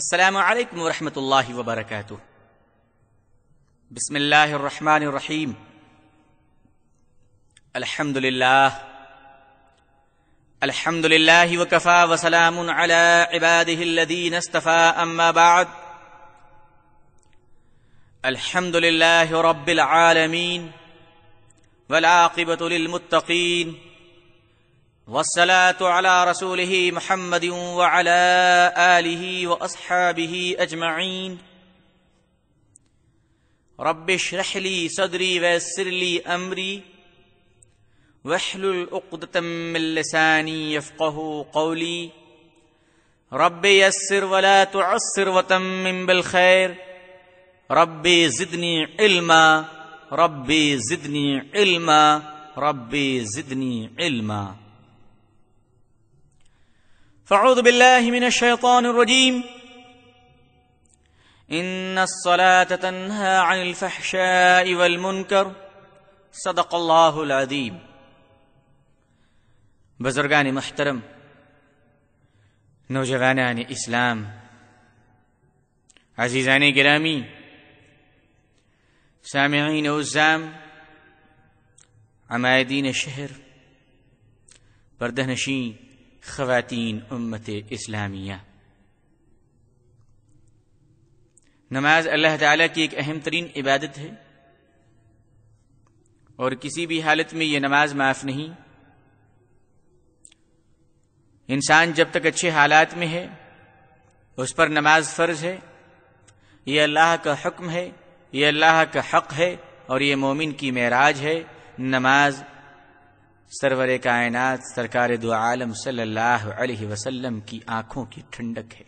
السلام عليكم ورحمة الله وبركاته بسم الله الرحمن الرحيم الحمد لله الحمد لله وكفى وسلام على عباده الذين استفى أما بعد الحمد لله رب العالمين والعاقبة للمتقين والصلاة على رسوله محمد وعلى آله وأصحابه أجمعين رب اشرح لي صدري ويسر لي أمري واحلل عقدة من لساني يفقه قولي رب يسر ولا تعسر وتمم بالخير رب زدني علما رب زدني علما رب زدني علما فاعوذ بالله من الشيطان الرجيم ان الصلاه تنهى عن الفحشاء والمنكر صدق الله العظيم بزرگان محترم نوجوانان اسلام عزیزان گرامی سامعین عزام عمایدین شهر پردهنشین ख़वातीन उम्मत इस्लामिया नमाज अल्लाह ताला की एक अहम तरीन इबादत है और किसी भी हालत में यह नमाज माफ नहीं इंसान जब तक अच्छे हालात में है उस पर नमाज फर्ज है ये अल्लाह का हक्म है ये अल्लाह का हक है और ये मोमिन की महराज है नमाज सरवर कायनात सरकार दो आलम अलैहि वसल्लम की आंखों की ठंडक है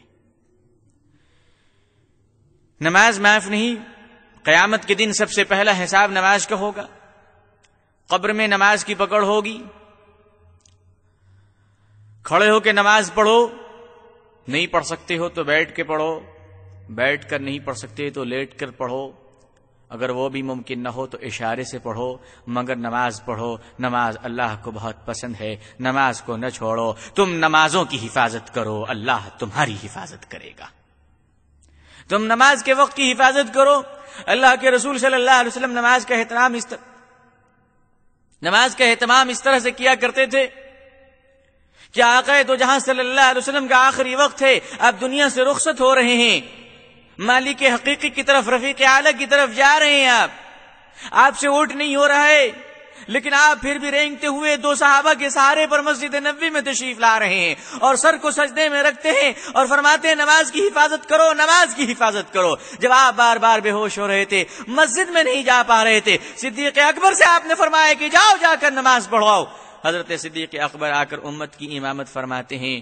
नमाज माफ नहीं कयामत के दिन सबसे पहला हिसाब नमाज का होगा कब्र में नमाज की पकड़ होगी खड़े होकर नमाज पढ़ो नहीं पढ़ सकते हो तो बैठ के पढ़ो बैठ कर नहीं पढ़ सकते तो लेट कर पढ़ो अगर वो भी मुमकिन न हो तो इशारे से पढ़ो मगर नमाज पढ़ो नमाज अल्लाह को बहुत पसंद है नमाज को न छोड़ो तुम नमाजों की हिफाजत करो अल्लाह तुम्हारी हिफाजत करेगा तुम नमाज के वक्त की हिफाजत करो अल्लाह के रसूल सल्लल्लाहु अलैहि वसल्लम नमाज का एहतराम इस तरह नमाज का एहतमाम इस तरह से किया करते थे क्या आकाए तो जहां सल्लाम का आखिरी वक्त है आप दुनिया से रुख्सत हो रहे हैं मालिक हकीकी की तरफ रफीक आला की तरफ जा रहे हैं आप आपसे वोट नहीं हो रहा है लेकिन आप फिर भी रेंगते हुए दो सहाबा के सहारे पर मस्जिद नबी में तशरीफ ला रहे हैं और सर को सजदे में रखते हैं और फरमाते हैं नमाज की हिफाजत करो नमाज की हिफाजत करो जब आप बार बार बेहोश हो रहे थे मस्जिद में नहीं जा पा रहे थे सिद्दीक अकबर से आपने फरमाया कि जाओ जाकर नमाज पढ़वाओ हजरत सिद्दीक अकबर आकर उम्मत की इमामत फरमाते हैं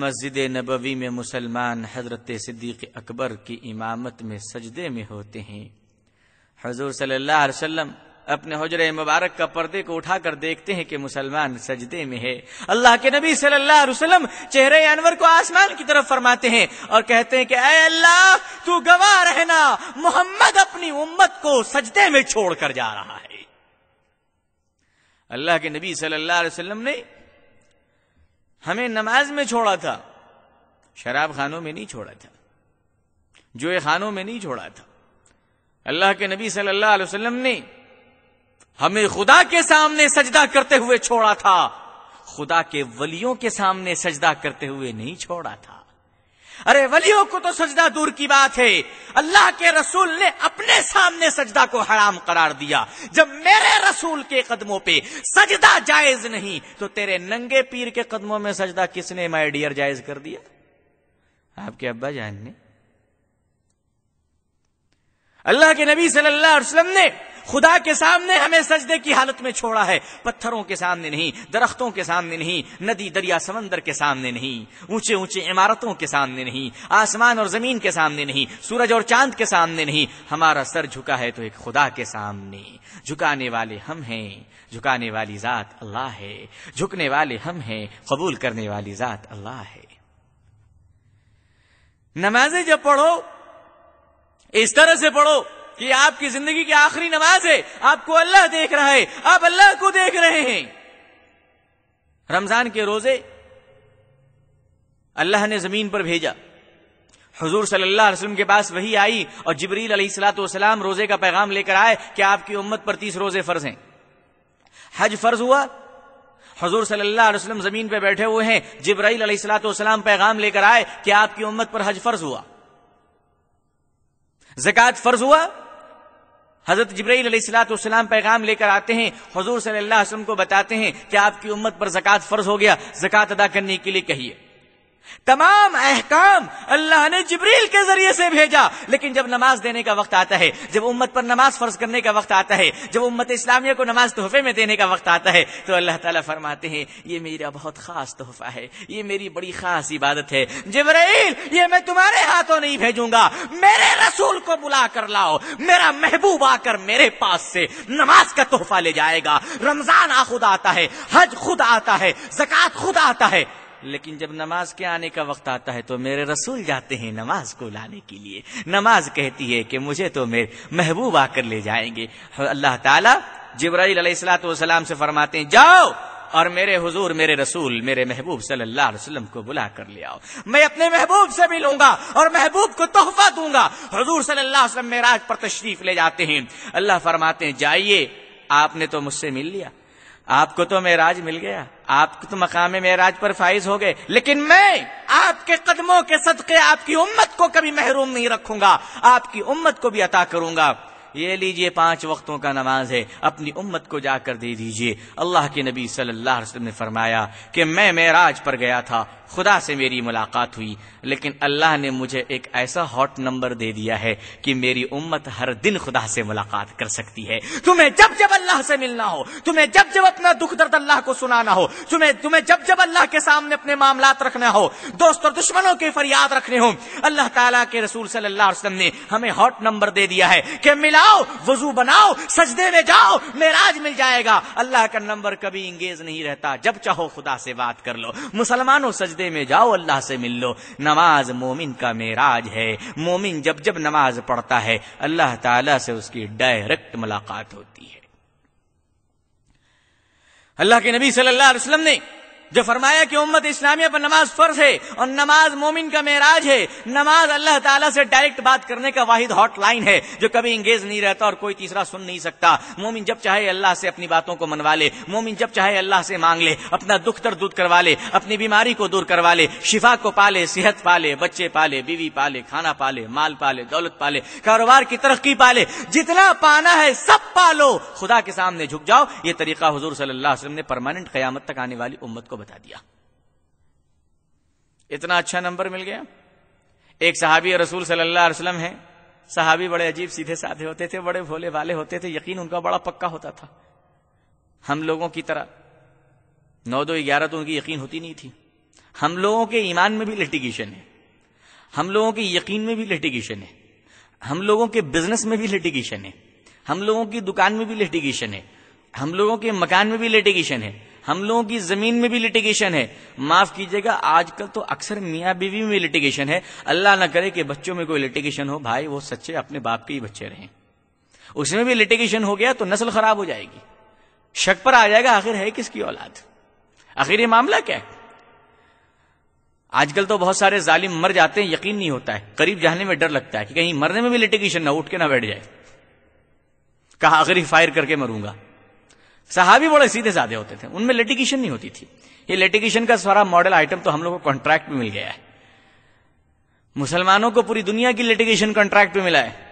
मस्जिद नबवी में मुसलमान हजरत सिद्दीक अकबर की इमामत में सजदे में होते हैं हजूर सल्लल्लाहु अलैहि वसल्लम अपने हजर मुबारक का पर्दे को उठाकर देखते हैं कि मुसलमान सजदे में है अल्लाह के नबी सल्लल्लाहु अलैहि वसल्लम चेहरे अनवर को आसमान की तरफ फरमाते हैं और कहते हैं कि अय अल्लाह तू गवाह रहना मोहम्मद अपनी उम्मत को सजदे में छोड़कर जा रहा है अल्लाह के नबी सल्लल्लाहु अलैहि वसल्लम ने हमें नमाज में छोड़ा था शराब खानों में नहीं छोड़ा था जुए खानों में नहीं छोड़ा था अल्लाह के नबी सल्लल्लाहु अलैहि वसल्लम ने हमें खुदा के सामने सजदा करते हुए छोड़ा था खुदा के वलियों के सामने सजदा करते हुए नहीं छोड़ा था अरे वलियों को तो सजदा दूर की बात है अल्लाह के रसूल ने अपने सामने सजदा को हराम करार दिया जब मेरे रसूल के कदमों पे सजदा जायज नहीं तो तेरे नंगे पीर के कदमों में सजदा किसने माय डियर जायज कर दिया आपके अब्बा जान ने अल्लाह के नबी सल्लाम ने खुदा के सामने हमें सजदे की हालत में छोड़ा है पत्थरों के सामने नहीं दरख्तों के सामने नहीं नदी दरिया समंदर के सामने नहीं ऊंचे ऊंचे इमारतों के सामने नहीं आसमान और जमीन के सामने नहीं सूरज और चांद के सामने नहीं हमारा सर झुका है तो एक खुदा के सामने झुकाने वाले हम हैं झुकाने वाली जात अल्लाह है झुकने वाले हम हैं कबूल करने वाली जात अल्लाह है नमाजें जब पढ़ो इस तरह से पढ़ो कि आपकी जिंदगी की आखिरी नमाज है आपको अल्लाह देख रहा है आप अल्लाह को देख रहे हैं रमजान के रोजे अल्लाह ने जमीन पर भेजा हजूर सल्लल्लाहु वसलम के पास वही आई और जबरील अलीसलातम रोजे का पैगाम लेकर आए कि आपकी उम्मत पर तीस रोजे फर्ज हैं हज फर्ज हुआ हजूर सल्लल्लाहु वसलम जमीन पर बैठे हुए हैं जबरील अलैहिस्सलाम पैगाम लेकर आए कि आपकी उम्मत पर हज फर्ज हुआ जक़ात फर्ज हुआ हजरत जबरीसलाम पैगाम लेकर आते हैं हजूर सल्लाम को बताते हैं कि आपकी उम्मत पर जक़ात फर्ज हो गया जक़ात अदा करने के लिए कहिए तमाम अहकाम अल्लाह ने जबरील के जरिए से भेजा लेकिन जब नमाज देने का वक्त आता है जब उम्मत पर नमाज फर्ज करने का वक्त आता है जब उम्मत इस्लामिया को नमाज तोहफे में देने का वक्त आता है तो अल्लाह ताला फरमाते हैं ये मेरा बहुत खास तोहफा है ये मेरी बड़ी खास इबादत है जबराइल ये मैं तुम्हारे बुलाया तो नहीं भेजूंगा मेरे रसूल को बुला कर लाओ मेरा महबूब आकर मेरे पास से नमाज का तोहफा ले जाएगा रमजान खुद आता है हज खुद आता है जक़ात खुद आता है लेकिन जब नमाज के आने का वक्त आता है तो मेरे रसूल जाते हैं नमाज को लाने के लिए नमाज कहती है कि मुझे तो मेरे महबूब आकर ले जाएंगे अल्लाह ताला जिब्राइल अलैहिस्सलाम से फरमाते हैं जाओ और मेरे हुजूर मेरे रसूल मेरे महबूब सल्लल्लाहु अलैहि वसल्लम को बुला कर ले आओ मैं अपने महबूब से मिलूंगा और महबूब को तोहफा दूंगा हजूर सल्लल्लाहु अलैहि वसल्लम मेराज पर तशरीफ ले जाते हैं अल्लाह फरमाते हैं जाइए आपने तो मुझसे मिल लिया आपको तो मेराज मिल गया आपको तो मकाम मेराज पर फाइज हो गए लेकिन मैं आपके कदमों के सदके आपकी उम्मत को कभी महरूम नहीं रखूंगा आपकी उम्मत को भी अता करूंगा ये लीजिए पांच वक्तों का नमाज है अपनी उम्मत को जाकर दे दीजिए अल्लाह के नबी सल्लल्लाहु अलैहि वसल्लम ने फरमाया कि मैं मेराज पर गया था खुदा से मेरी मुलाकात हुई लेकिन अल्लाह ने मुझे एक ऐसा हॉट नंबर दे दिया है कि मेरी उम्मत हर दिन खुदा से मुलाकात कर सकती है तुम्हें जब जब अल्लाह से मिलना हो तुम्हें जब जब अपना दुख दर्द अल्लाह को सुनाना हो तुम्हें तुम्हें जब जब अल्लाह के सामने अपने मामला रखना हो दोस्त और दुश्मनों की फरियाद रखने हो अल्लाह तला के रसूल सल्लाम ने हमें हॉट नंबर दे दिया है कि मिलाओ वजू बनाओ सजदे में जाओ मेराज मिल जाएगा अल्लाह का नंबर कभी इंगेज नहीं रहता जब चाहो खुदा से बात कर लो मुसलमानों सजदे रास्ते में जाओ अल्लाह से मिल लो नमाज मोमिन का मेराज है मोमिन जब जब नमाज पढ़ता है अल्लाह ताला से उसकी डायरेक्ट मुलाकात होती है अल्लाह के नबी सल्लल्लाहु अलैहि वसल्लम ने जो फरमाया कि उम्मत इस्लामिया पर नमाज फर्ज है और नमाज मोमिन का मेराज है नमाज अल्लाह ताला से डायरेक्ट बात करने का वाहिद हॉटलाइन है जो कभी इंगेज नहीं रहता और कोई तीसरा सुन नहीं सकता मोमिन जब चाहे अल्लाह से अपनी बातों को मनवा ले मोमिन जब चाहे अल्लाह से मांग ले अपना दुख दर्द दूर करवा ले अपनी बीमारी को दूर करवा ले शिफा को पाले सेहत पाले बच्चे पाले बीवी पाले खाना पाले माल पाले दौलत पाले कारोबार की तरक्की पाले जितना पाना है सब पालो खुदा के सामने झुक जाओ ये तरीका हजूर सल्लाह ने परमानेंट क्यामत तक आने वाली उम्मत को बता दिया इतना अच्छा नंबर मिल गया एक सहाबी रसूल सल्लल्लाहु अलैहि वसल्लम है सहाबी बड़े अजीब सीधे साधे होते थे बड़े भोले वाले होते थे यकीन उनका बड़ा पक्का होता था हम लोगों की तरह नौ दो ग्यारह तो उनकी यकीन होती नहीं थी हम लोगों के ईमान में भी लिटिगेशन है हम लोगों के यकीन में भी लिटिगेशन है हम लोगों के बिजनेस में भी लिटिगेशन है हम लोगों की दुकान में भी लिटिगेशन है हम लोगों के मकान में भी लिटिगेशन है हम लोगों की जमीन में भी लिटिगेशन है माफ कीजिएगा आजकल तो अक्सर मियाँ बीवी में लिटिगेशन है अल्लाह ना करे कि बच्चों में कोई लिटिगेशन हो भाई वो सच्चे अपने बाप के ही बच्चे रहे उसमें भी लिटिगेशन हो गया तो नस्ल खराब हो जाएगी शक पर आ जाएगा आखिर है किसकी औलाद आखिर ये मामला क्या है आजकल तो बहुत सारे जालिम मर जाते हैं यकीन नहीं होता है करीब जाने में डर लगता है कि कहीं मरने में भी लिटिगेशन ना उठ के ना बैठ जाए कहा आखिर फायर करके मरूंगा साहबी बड़े सीधे साधे होते थे उनमें लिटिगेशन नहीं होती थी ये लिटिगेशन का सारा मॉडल आइटम तो हम लोग को कॉन्ट्रैक्ट में मिल गया है मुसलमानों को पूरी दुनिया की लिटिगेशन कॉन्ट्रैक्ट में मिला है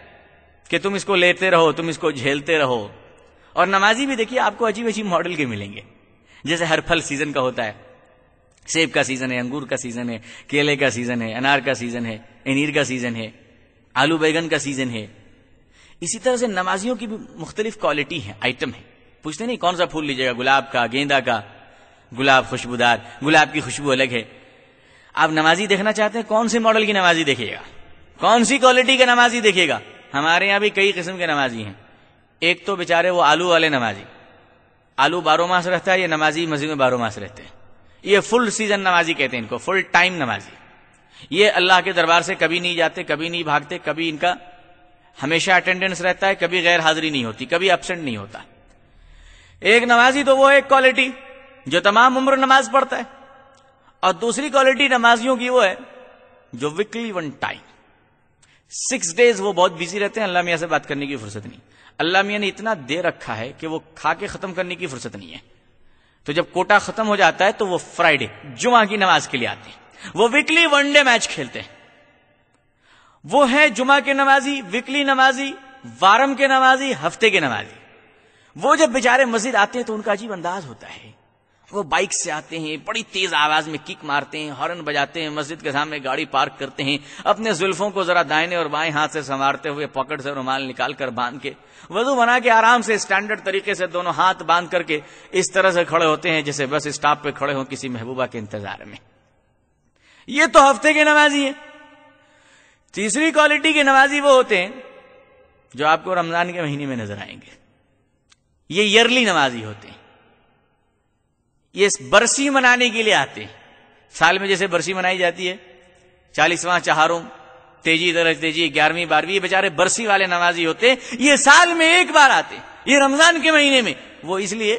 कि तुम इसको लेते रहो तुम इसको झेलते रहो और नमाजी भी देखिए आपको अजीब अजीब मॉडल के मिलेंगे जैसे हर फल सीजन का होता है सेब का सीजन है अंगूर का सीजन है केले का सीजन है अनार का सीजन है एनीर का सीजन है आलू बैगन का सीजन है इसी तरह से नमाजियों की भी मुख्तलिफ क्वालिटी है आइटम है पूछते नहीं कौन सा फूल लीजिएगा गुलाब का गेंदा का गुलाब खुशबूदार गुलाब की खुशबू अलग है आप नमाजी देखना चाहते हैं कौन से मॉडल की नमाजी देखिएगा कौन सी क्वालिटी का नमाजी देखिएगा हमारे यहां भी कई किस्म के नमाजी हैं एक तो बेचारे वो आलू वाले नमाजी आलू बारह मास रहता है ये नमाजी मस्जिद में बारह मास रहते हैं ये फुल सीजन नमाजी कहते हैं इनको फुल टाइम नमाजी ये अल्लाह के दरबार से कभी नहीं जाते कभी नहीं भागते कभी इनका हमेशा अटेंडेंस रहता है कभी गैर हाजिरी नहीं होती कभी एबसेंट नहीं होता एक नमाजी तो वो है एक क्वालिटी जो तमाम उम्र नमाज पढ़ता है और दूसरी क्वालिटी नमाजियों की वो है जो weekly one time six days वो बहुत बिजी रहते हैं अल्लाह मियाँ से बात करने की फुर्सत नहीं अल्लाह मियाँ ने इतना दे रखा है कि वो खा के खत्म करने की फुर्सत नहीं है तो जब कोटा खत्म हो जाता है तो वो फ्राइडे जुमा की नमाज के लिए आते हैं वो वीकली वनडे मैच खेलते हैं वो है जुमा के नमाजी वीकली नमाजी वारम के नमाजी हफ्ते के नमाजी वो जब बेचारे मस्जिद आते हैं तो उनका अजीब अंदाज होता है वो बाइक से आते हैं बड़ी तेज आवाज में किक मारते हैं हॉर्न बजाते हैं मस्जिद के सामने गाड़ी पार्क करते हैं अपने जुल्फों को जरा दाहिने और बाएं हाथ से संवारते हुए पॉकेट से रुमाल निकाल कर बांध के वजू बना के आराम से स्टैंडर्ड तरीके से दोनों हाथ बांध करके इस तरह से खड़े होते हैं जैसे बस स्टॉप पे खड़े हों किसी महबूबा के इंतजार में ये तो हफ्ते के नमाजी है तीसरी क्वालिटी के नमाजी वो होते हैं जो आपको रमजान के महीने में नजर आएंगे ये ईयरली नमाजी होते हैं ये बरसी मनाने के लिए आते हैं साल में जैसे बरसी मनाई जाती है चालीसवां चहारों तेजी दरज तेजी ग्यारहवीं बारहवीं ये बेचारे बरसी वाले नमाजी होते ये साल में एक बार आते ये रमजान के महीने में वो इसलिए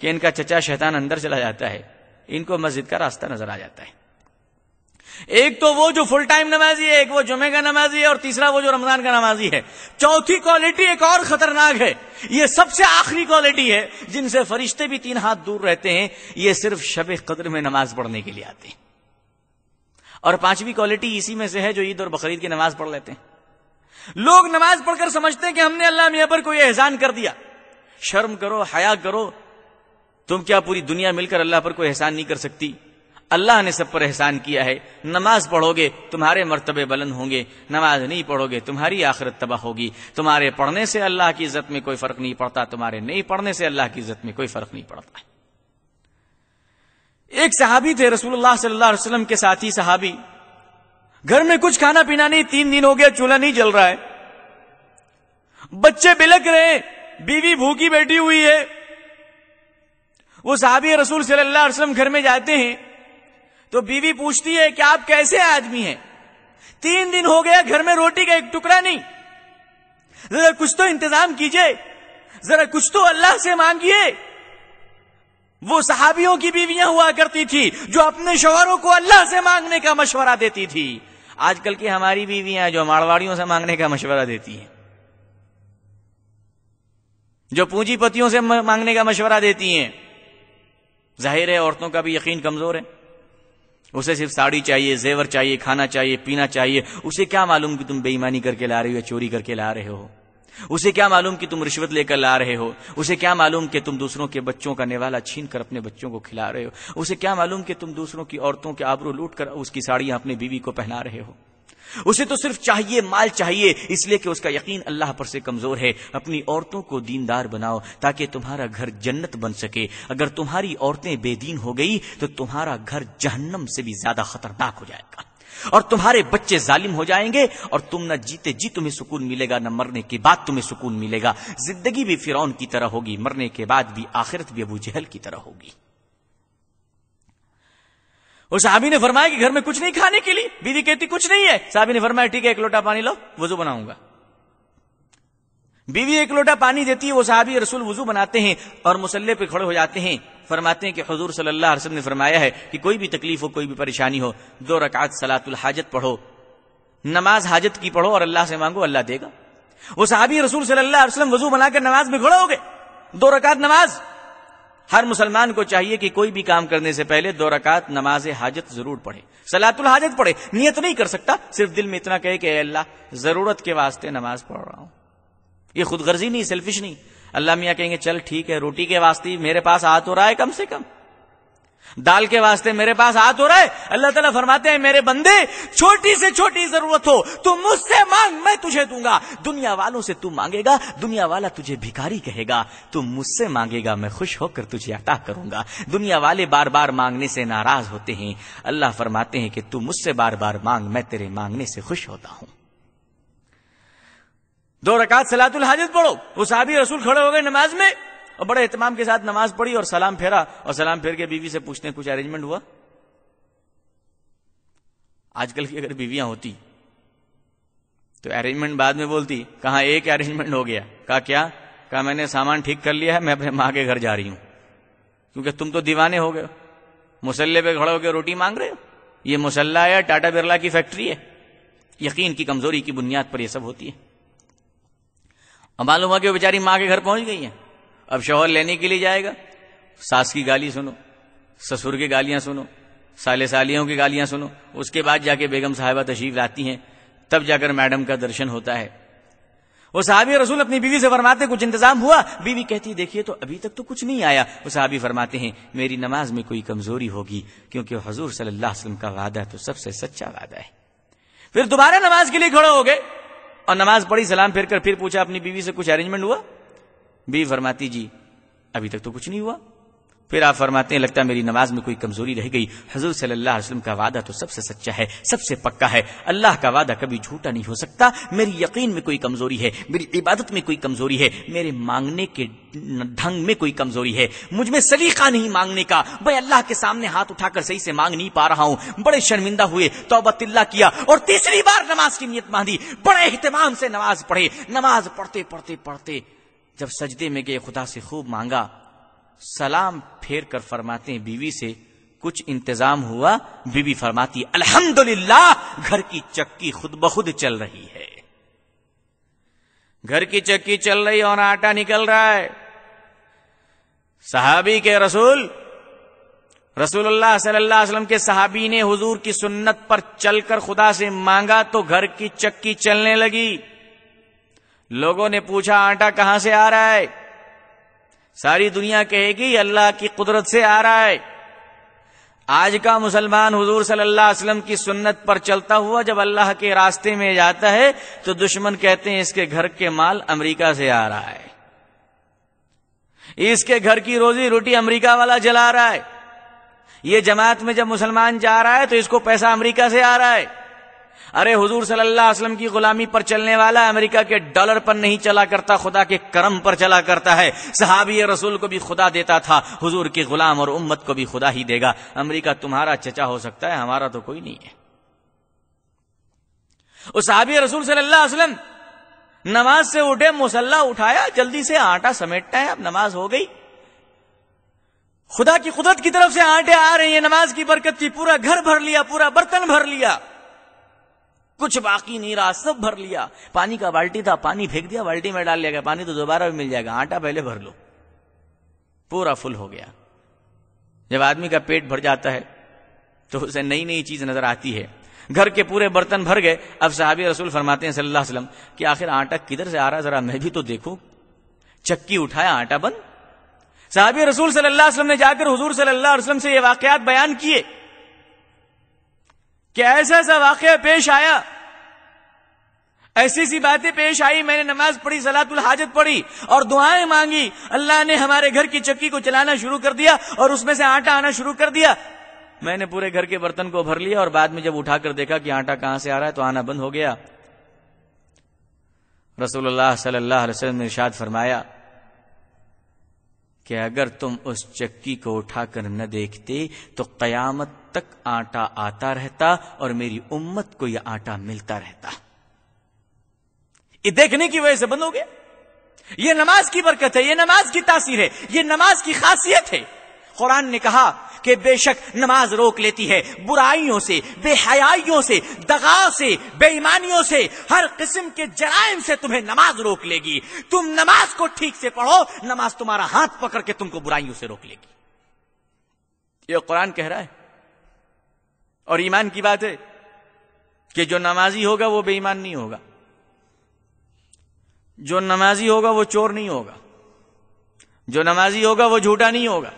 कि इनका चचा शैतान अंदर चला जाता है इनको मस्जिद का रास्ता नजर आ जाता है एक तो वो जो फुल टाइम नमाजी है एक वो जुमे का नमाजी है और तीसरा वो जो रमजान का नमाजी है चौथी क्वालिटी एक और खतरनाक है ये सबसे आखिरी क्वालिटी है जिनसे फरिश्ते भी तीन हाथ दूर रहते हैं ये सिर्फ शब कदर में नमाज पढ़ने के लिए आते हैं और पांचवी क्वालिटी इसी में से है जो ईद और बकरीद की नमाज पढ़ लेते हैं लोग नमाज पढ़कर समझते हैं कि हमने अल्लाह मियाँ पर कोई एहसान कर दिया शर्म करो हया करो तुम क्या पूरी दुनिया मिलकर अल्लाह पर कोई एहसान नहीं कर सकती अल्लाह ने सब पर एहसान किया है नमाज पढ़ोगे तुम्हारे मर्तबे बुलंद होंगे नमाज नहीं पढ़ोगे तुम्हारी आखिरत तबाह होगी तुम्हारे पढ़ने से अल्लाह की इज्जत में कोई फर्क नहीं पड़ता तुम्हारे नहीं पढ़ने से अल्लाह की इज्जत में कोई फर्क नहीं पड़ता एक सहाबी थे रसूलुल्लाह सल्लल्लाहु अलैहि वसल्लम के साथी सहाबी घर में कुछ खाना पीना नहीं तीन दिन हो गया चूल्हा नहीं जल रहा है बच्चे बिलक रहे बीवी भूखी बैठी हुई है वो साहबी रसूल सल्लल्लाहु अलैहि वसल्लम घर में जाते हैं तो बीवी पूछती है कि आप कैसे आदमी हैं तीन दिन हो गया घर में रोटी का एक टुकड़ा नहीं जरा कुछ तो इंतजाम कीजिए जरा कुछ तो अल्लाह से मांगिए वो सहाबियों की बीवियां हुआ करती थी जो अपने शोहरों को अल्लाह से मांगने का मशवरा देती थी आजकल की हमारी बीवियां जो मारवाड़ियों से मांगने का मशवरा देती हैं जो पूंजीपतियों से मांगने का मशवरा देती हैं जाहिर है औरतों का भी यकीन कमजोर है उसे सिर्फ साड़ी चाहिए जेवर चाहिए खाना चाहिए पीना चाहिए उसे क्या मालूम कि तुम बेईमानी करके ला रहे हो या चोरी करके ला रहे हो उसे क्या मालूम कि तुम रिश्वत लेकर ला रहे हो उसे क्या मालूम कि तुम दूसरों के बच्चों का निवाला छीन कर अपने बच्चों को खिला रहे हो उसे क्या मालूम कि तुम दूसरों की औरतों के आबरू लूट कर उसकी साड़ियां अपनी बीवी को पहना रहे हो उसे तो सिर्फ चाहिए माल चाहिए इसलिए कि उसका यकीन अल्लाह पर से कमजोर है अपनी औरतों को दीनदार बनाओ ताकि तुम्हारा घर जन्नत बन सके अगर तुम्हारी औरतें बेदीन हो गई तो तुम्हारा घर जहन्नम से भी ज्यादा खतरनाक हो जाएगा और तुम्हारे बच्चे जालिम हो जाएंगे और तुम न जीते जी तुम्हें सुकून मिलेगा न मरने के बाद तुम्हें सुकून मिलेगा जिंदगी भी फिरौन की तरह होगी मरने के बाद भी आखिरत भी अबू जहल की तरह होगी और साहबी ने फरमाया कि घर में कुछ नहीं खाने के लिए बीवी कहती कुछ नहीं है साहबी ने फरमाया ठीक है एक लोटा पानी लो वजू बनाऊंगा बीवी एक लोटा पानी देती है वो साहबी रसूल वजू बनाते हैं और मुसल्ले पे खड़े हो जाते हैं फरमाते हैं कि हजूर सल्लाह अलैहि ने फरमाया है कि कोई भी तकलीफ हो कोई भी परेशानी हो दो रकात सलातुल हाजत पढ़ो नमाज हाजत की पढ़ो और अल्लाह से मांगो अल्लाह देगा वो साहबी रसूल सल्लाह वजू बनाकर नमाज में खड़े हो गए दो रकात नमाज हर मुसलमान को चाहिए कि कोई भी काम करने से पहले दो रकात नमाज हाजत जरूर पढ़े सलातुल हाजत पढ़े नियत नहीं कर सकता सिर्फ दिल में इतना कहे कि अल्लाह जरूरत के वास्ते नमाज पढ़ रहा हूं ये खुदगर्जी नहीं सेल्फिश नहीं अल्लाह मियाँ कहेंगे चल ठीक है रोटी के वास्ते मेरे पास हाथ हो तो रहा है कम से कम दाल के वास्ते मेरे पास हाथ हो रहा है अल्लाह ताला फरमाते हैं मेरे बंदे छोटी से छोटी जरूरत हो तू मुझसे मांग मैं तुझे दूंगा दुनिया वालों से तू मांगेगा दुनिया वाला तुझे भिखारी कहेगा तुम मुझसे मांगेगा मैं खुश होकर तुझे अटा करूंगा दुनिया वाले बार बार मांगने से नाराज होते हैं अल्लाह फरमाते हैं कि तू मुझसे बार बार मांग मैं तेरे मांगने से खुश होता हूं दो रकात सलातुल हाजत पढ़ो वो साहबी रसूल खड़े हो गए नमाज में और बड़े अहतमाम के साथ नमाज पढ़ी और सलाम फेरा और सलाम फेर के बीवी से पूछते कुछ अरेंजमेंट हुआ आजकल की अगर बीवियां होती तो अरेंजमेंट बाद में बोलती कहा एक अरेंजमेंट हो गया कहा क्या कहा मैंने सामान ठीक कर लिया है मैं अपने मां के घर जा रही हूं क्योंकि तुम तो दीवाने हो गए मुसल्ले पे खड़े होकर रोटी मांग रहे हो ये मुसल्ला है टाटा बिरला की फैक्ट्री है यकीन की कमजोरी की बुनियाद पर यह सब होती है अब मालूम हुआ कि वो बेचारी माँ के घर पहुंच गई है अब शोहर लेने के लिए जाएगा सास की गाली सुनो ससुर की गालियां सुनो साले सालियों की गालियां सुनो उसके बाद जाके बेगम साहिबा तशरीफ लाती हैं तब जाकर मैडम का दर्शन होता है वो साहबी रसूल अपनी बीवी से फरमाते कुछ इंतजाम हुआ बीवी कहती देखिए तो अभी तक तो कुछ नहीं आया वो साहबी फरमाते हैं मेरी नमाज में कोई कमजोरी होगी क्योंकि हजूर सल्लल्लाहु अलैहि वसल्लम का वादा तो सबसे सच्चा वादा है फिर दोबारा नमाज के लिए खड़े हो गए और नमाज पढ़ी सलाम फिर कर फिर पूछा अपनी बीवी से कुछ अरेंजमेंट हुआ बे फरमाती जी अभी तक तो कुछ नहीं हुआ फिर आप फरमाते हैं लगता है मेरी नमाज में कोई कमजोरी रह गई हजूर सल्लल्लाहु अलैहि वसल्लम का वादा तो सबसे सच्चा है सबसे पक्का है अल्लाह का वादा कभी झूठा नहीं हो सकता मेरी यकीन में कोई कमजोरी है मेरी इबादत में कोई कमजोरी है मेरे मांगने के ढंग में कोई कमजोरी है मुझ में सलीका नहीं मांगने का मैं अल्लाह के सामने हाथ उठाकर सही से मांग नहीं पा रहा हूं बड़े शर्मिंदा हुए तोबतिल्ला किया और तीसरी बार नमाज की नीयत बांधी बड़े अहतमाम से नमाज पढ़े नमाज पढ़ते पढ़ते पढ़ते जब सजदे में गए खुदा से खूब मांगा सलाम फेर कर फरमाते हैं बीवी से कुछ इंतजाम हुआ बीवी फरमाती अल्हम्दुलिल्लाह घर की चक्की खुद बखुद चल रही है घर की चक्की चल रही और आटा निकल रहा है सहाबी के रसूल रसूलुल्लाह सल्लल्लाहु अलैहि वसल्लम के सहाबी ने हुजूर की सुन्नत पर चलकर खुदा से मांगा तो घर की चक्की चलने लगी लोगों ने पूछा आटा कहां से आ रहा है सारी दुनिया कहेगी अल्लाह की कुदरत से आ रहा है आज का मुसलमान हुजूर सल्लल्लाहु अलैहि वसल्लम की सुन्नत पर चलता हुआ जब अल्लाह के रास्ते में जाता है तो दुश्मन कहते हैं इसके घर के माल अमेरिका से आ रहा है इसके घर की रोजी रोटी अमेरिका वाला जला रहा है ये जमात में जब मुसलमान जा रहा है तो इसको पैसा अमरीका से आ रहा है अरे हुजूर सल्लल्लाहु अलैहि वसल्लम की गुलामी पर चलने वाला अमेरिका के डॉलर पर नहीं चला करता खुदा के करम पर चला करता है सहाबी रसूल को भी खुदा देता था हुजूर के गुलाम और उम्मत को भी खुदा ही देगा अमेरिका तुम्हारा चचा हो सकता है हमारा तो कोई नहीं है उस सहाबी रसूल सल्लल्लाहु अलैहि वसल्लम नमाज से उठे मुसल्ला उठाया जल्दी से आटा समेटना है अब नमाज हो गई खुदा की कुदरत की तरफ से आटे आ रहे हैं नमाज की बरकत थी पूरा घर भर लिया पूरा बर्तन भर लिया कुछ बाकी नहीं रहा सब भर लिया पानी का बाल्टी था पानी फेंक दिया बाल्टी में डाल लिया गया पानी तो दोबारा भी मिल जाएगा आटा पहले भर लो पूरा फुल हो गया जब आदमी का पेट भर जाता है तो उसे नई नई चीज नजर आती है घर के पूरे बर्तन भर गए अब साहबी रसूल फरमाते हैं सल्लल्लाहु अलैहि वसल्लम कि आखिर आटा किधर से आ रहा जरा मैं भी तो देखूं चक्की उठाया आटा बंद साहबी रसूल सल्लल्लाहु अलैहि वसल्लम ने जाकर हुजूर सल्लल्लाहु अलैहि वसल्लम से ये वाकयात बयान किए कि ऐसा ऐसा वाक पेश आया ऐसी सी बातें पेश आई मैंने नमाज पढ़ी सलातुल हाजत पढ़ी और दुआएं मांगी अल्लाह ने हमारे घर की चक्की को चलाना शुरू कर दिया और उसमें से आटा आना शुरू कर दिया मैंने पूरे घर के बर्तन को भर लिया और बाद में जब उठाकर देखा कि आटा कहां से आ रहा है तो आना बंद हो गया रसूल सल्लल्लाहु ने इरशाद फरमाया कि अगर तुम उस चक्की को उठाकर न देखते तो कयामत तक आटा आता रहता और मेरी उम्मत को यह आटा मिलता रहता ये देखने की वजह से बंद हो गया नमाज की बरकत है यह नमाज की तासीर है यह नमाज की खासियत है कुरान ने कहा कि बेशक नमाज रोक लेती है बुराइयों से बेहयाइयों से दगा से बेईमानियों से हर किस्म के जराइम से तुम्हें नमाज रोक लेगी तुम नमाज को ठीक से पढ़ो नमाज तुम्हारा हाथ पकड़ के तुमको बुराइयों से रोक लेगी ये कुरान कह रहा है और ईमान की बात है कि जो नमाजी होगा वो बेईमान नहीं होगा जो नमाजी होगा वो चोर नहीं होगा जो नमाजी होगा वो झूठा नहीं होगा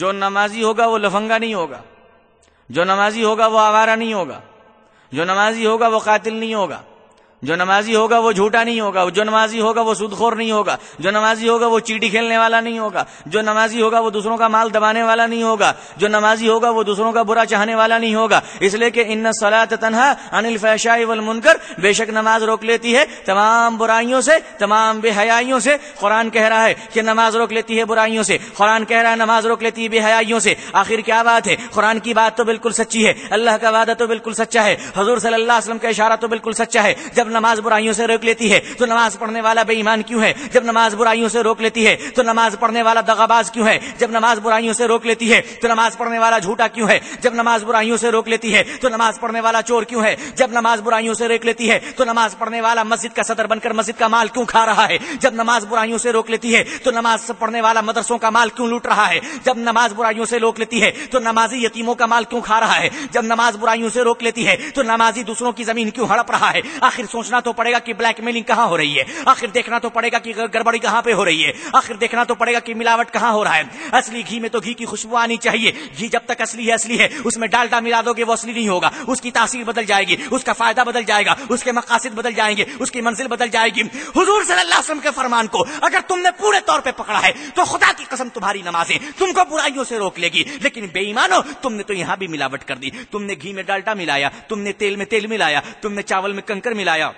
जो नमाजी होगा वो लफंगा नहीं होगा जो नमाजी होगा वो आवारा नहीं होगा जो नमाजी होगा वो कातिल नहीं होगा जो नमाजी होगा वो झूठा नहीं होगा जो नमाजी होगा वो सुदखोर नहीं होगा जो नमाजी होगा वो चीटी खेलने वाला नहीं होगा जो नमाजी होगा वो दूसरों का माल दबाने वाला नहीं होगा जो नमाजी होगा वो दूसरों का बुरा चाहने वाला नहीं होगा इसलिए कि इन सलात तनहा अनिल फैशाई वल मुनकर बेशक नमाज रोक लेती है तमाम बुराइयों से तमाम बेहयाइयों से कुरान कह रहा है कि नमाज रोक लेती है बुराइयों से कुरान कह रहा है नमाज रोक लेती है बेहयाइयों से आखिर क्या बात है कुरान की बात तो बिल्कुल सच्ची है अल्लाह का वादा तो बिल्कुल सच्चा है हजूर सल्लाह वसलम का इशारा तो बिल्कुल सच्चा है जब नमाज बुराइयों से रोक लेती है तो नमाज पढ़ने वाला बेईमान क्यों है जब नमाज बुराइयों से रोक लेती है तो नमाज पढ़ने वाला दगाबाज क्यों है जब नमाज बुराइयों से रोक लेती है तो नमाज पढ़ने वाला झूठा क्यों है जब नमाज बुराइयों से रोक लेती है तो नमाज पढ़ने वाला चोर क्यों है जब नमाज बुराइयों से रोक लेती है तो नमाज पढ़ने वाला मस्जिद का सदर बनकर मस्जिद का माल क्यों खा रहा है जब नमाज बुराइयों से रोक लेती है तो नमाज पढ़ने वाला मदरसों का माल क्यों लूट रहा है जब नमाज बुराइयों से रोक लेती है तो नमाजी यतीमों का माल क्यों खा रहा है जब नमाज बुराइयों से रोक लेती है तो नमाजी दूसरों की जमीन क्यों हड़प रहा है आखिर सोच पूछना तो पड़ेगा कि ब्लैकमेलिंग कहां हो रही है आखिर देखना तो पड़ेगा कि गड़बड़ी कहां पे हो रही है आखिर देखना तो पड़ेगा कि मिलावट कहां हो रहा है असली घी में तो घी की खुशबू आनी चाहिए घी जब तक असली है असली है उसमें डाल्टा मिला दोगे वो असली नहीं होगा उसकी तासीर बदल जाएगी उसका फायदा बदल जाएगा उसके मकासद बदल जाएंगे उसकी मंजिल बदल जाएगी हजूर सल्लाम के फरमान को अगर तुमने पूरे तौर पर पकड़ा है तो खुदा की कसम तुम्हारी नमाजें तुमको बुराइयों से रोक लेगी लेकिन बेईमानो तुमने तो यहां भी मिलावट कर दी तुमने घी में डाल्टा मिलाया तुमने तेल में तेल मिलाया तुमने चावल में कंकर मिलाया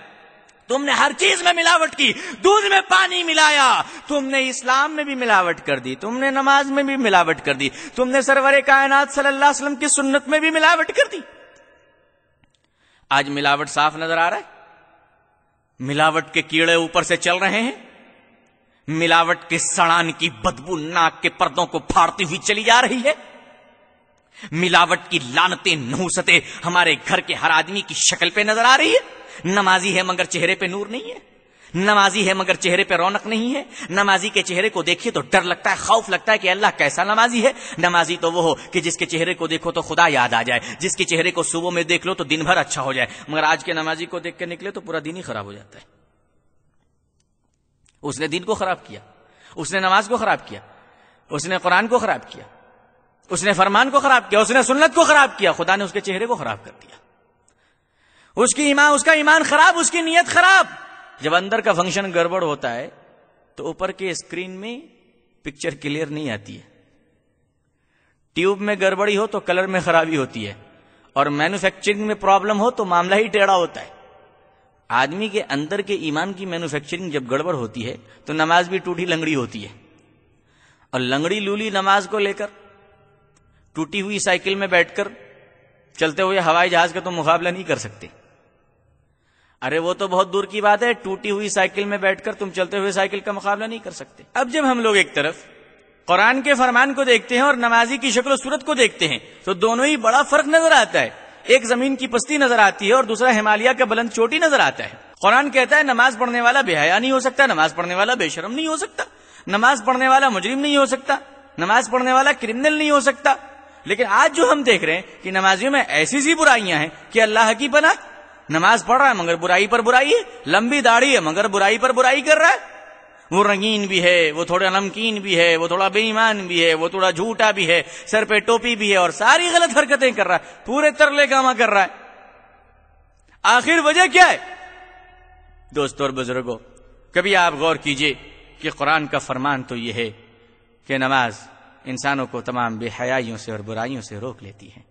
तुमने हर चीज में मिलावट की दूध में पानी मिलाया तुमने इस्लाम में भी मिलावट कर दी तुमने नमाज में भी मिलावट कर दी तुमने सरवर कायनात सल्लल्लाहु अलैहि वसल्लम की सुन्नत में भी मिलावट कर दी आज मिलावट साफ नजर आ रहा है मिलावट के कीड़े ऊपर से चल रहे हैं मिलावट के सड़ान की बदबू नाक के पर्दों को फाड़ती हुई चली जा रही है मिलावट की लानते नहुसते हमारे घर के हर आदमी की शक्ल पे नजर आ रही है नमाजी है मगर चेहरे पे नूर नहीं है नमाजी है मगर चेहरे पे रौनक नहीं है नमाजी के चेहरे को देखिए तो डर लगता है खौफ लगता है कि अल्लाह कैसा नमाजी है नमाजी तो वो हो कि जिसके चेहरे को देखो तो खुदा याद आ जाए जिसके चेहरे को सुबह में देख लो तो दिन भर अच्छा हो जाए मगर आज के नमाजी को देख के निकले तो पूरा दिन ही खराब हो जाता है उसने दिन को खराब किया उसने नमाज को खराब किया उसने कुरान को खराब किया उसने फरमान को खराब किया उसने सुन्नत को खराब किया खुदा ने उसके चेहरे को खराब कर दिया उसकी ईमान उसका ईमान खराब उसकी नीयत खराब जब अंदर का फंक्शन गड़बड़ होता है तो ऊपर के स्क्रीन में पिक्चर क्लियर नहीं आती है ट्यूब में गड़बड़ी हो तो कलर में खराबी होती है और मैन्युफैक्चरिंग में प्रॉब्लम हो तो मामला ही टेढ़ा होता है आदमी के अंदर के ईमान की मैन्युफैक्चरिंग जब गड़बड़ होती है तो नमाज भी टूटी लंगड़ी होती है और लंगड़ी लूली नमाज को लेकर टूटी हुई साइकिल में बैठकर चलते हुए हवाई जहाज का तो मुकाबला नहीं कर सकते अरे वो तो बहुत दूर की बात है टूटी हुई साइकिल में बैठकर तुम चलते हुए साइकिल का मुकाबला नहीं कर सकते अब जब हम लोग एक तरफ कुरान के फरमान को देखते हैं और नमाजी की शक्ल सूरत को देखते हैं तो दोनों ही बड़ा फर्क नजर आता है एक जमीन की पस्ती नजर आती है और दूसरा हिमालय का बुलंद चोटी नजर आता है कुरान कहता है नमाज पढ़ने वाला बेहया नहीं हो सकता नमाज पढ़ने वाला बेशरम नहीं हो सकता नमाज पढ़ने वाला मुजरिम नहीं हो सकता नमाज पढ़ने वाला क्रिमिनल नहीं हो सकता लेकिन आज जो हम देख रहे हैं कि नमाजियों में ऐसी सी बुराइयां हैं कि अल्लाह की पनाह नमाज पढ़ रहा है मगर बुराई पर बुराई है लंबी दाढ़ी है मगर बुराई पर बुराई कर रहा है वो रंगीन भी है वो थोड़ा नमकीन भी है वो थोड़ा बेईमान भी है वो थोड़ा झूठा भी है सर पे टोपी भी है और सारी गलत हरकतें कर रहा है पूरे तरले कामा कर रहा है आखिर वजह क्या है दोस्तों और बुजुर्गो कभी आप गौर कीजिए कि कुरान का फरमान तो यह है कि नमाज इंसानों को तमाम बेहयाइयों से और बुराइयों से रोक लेती है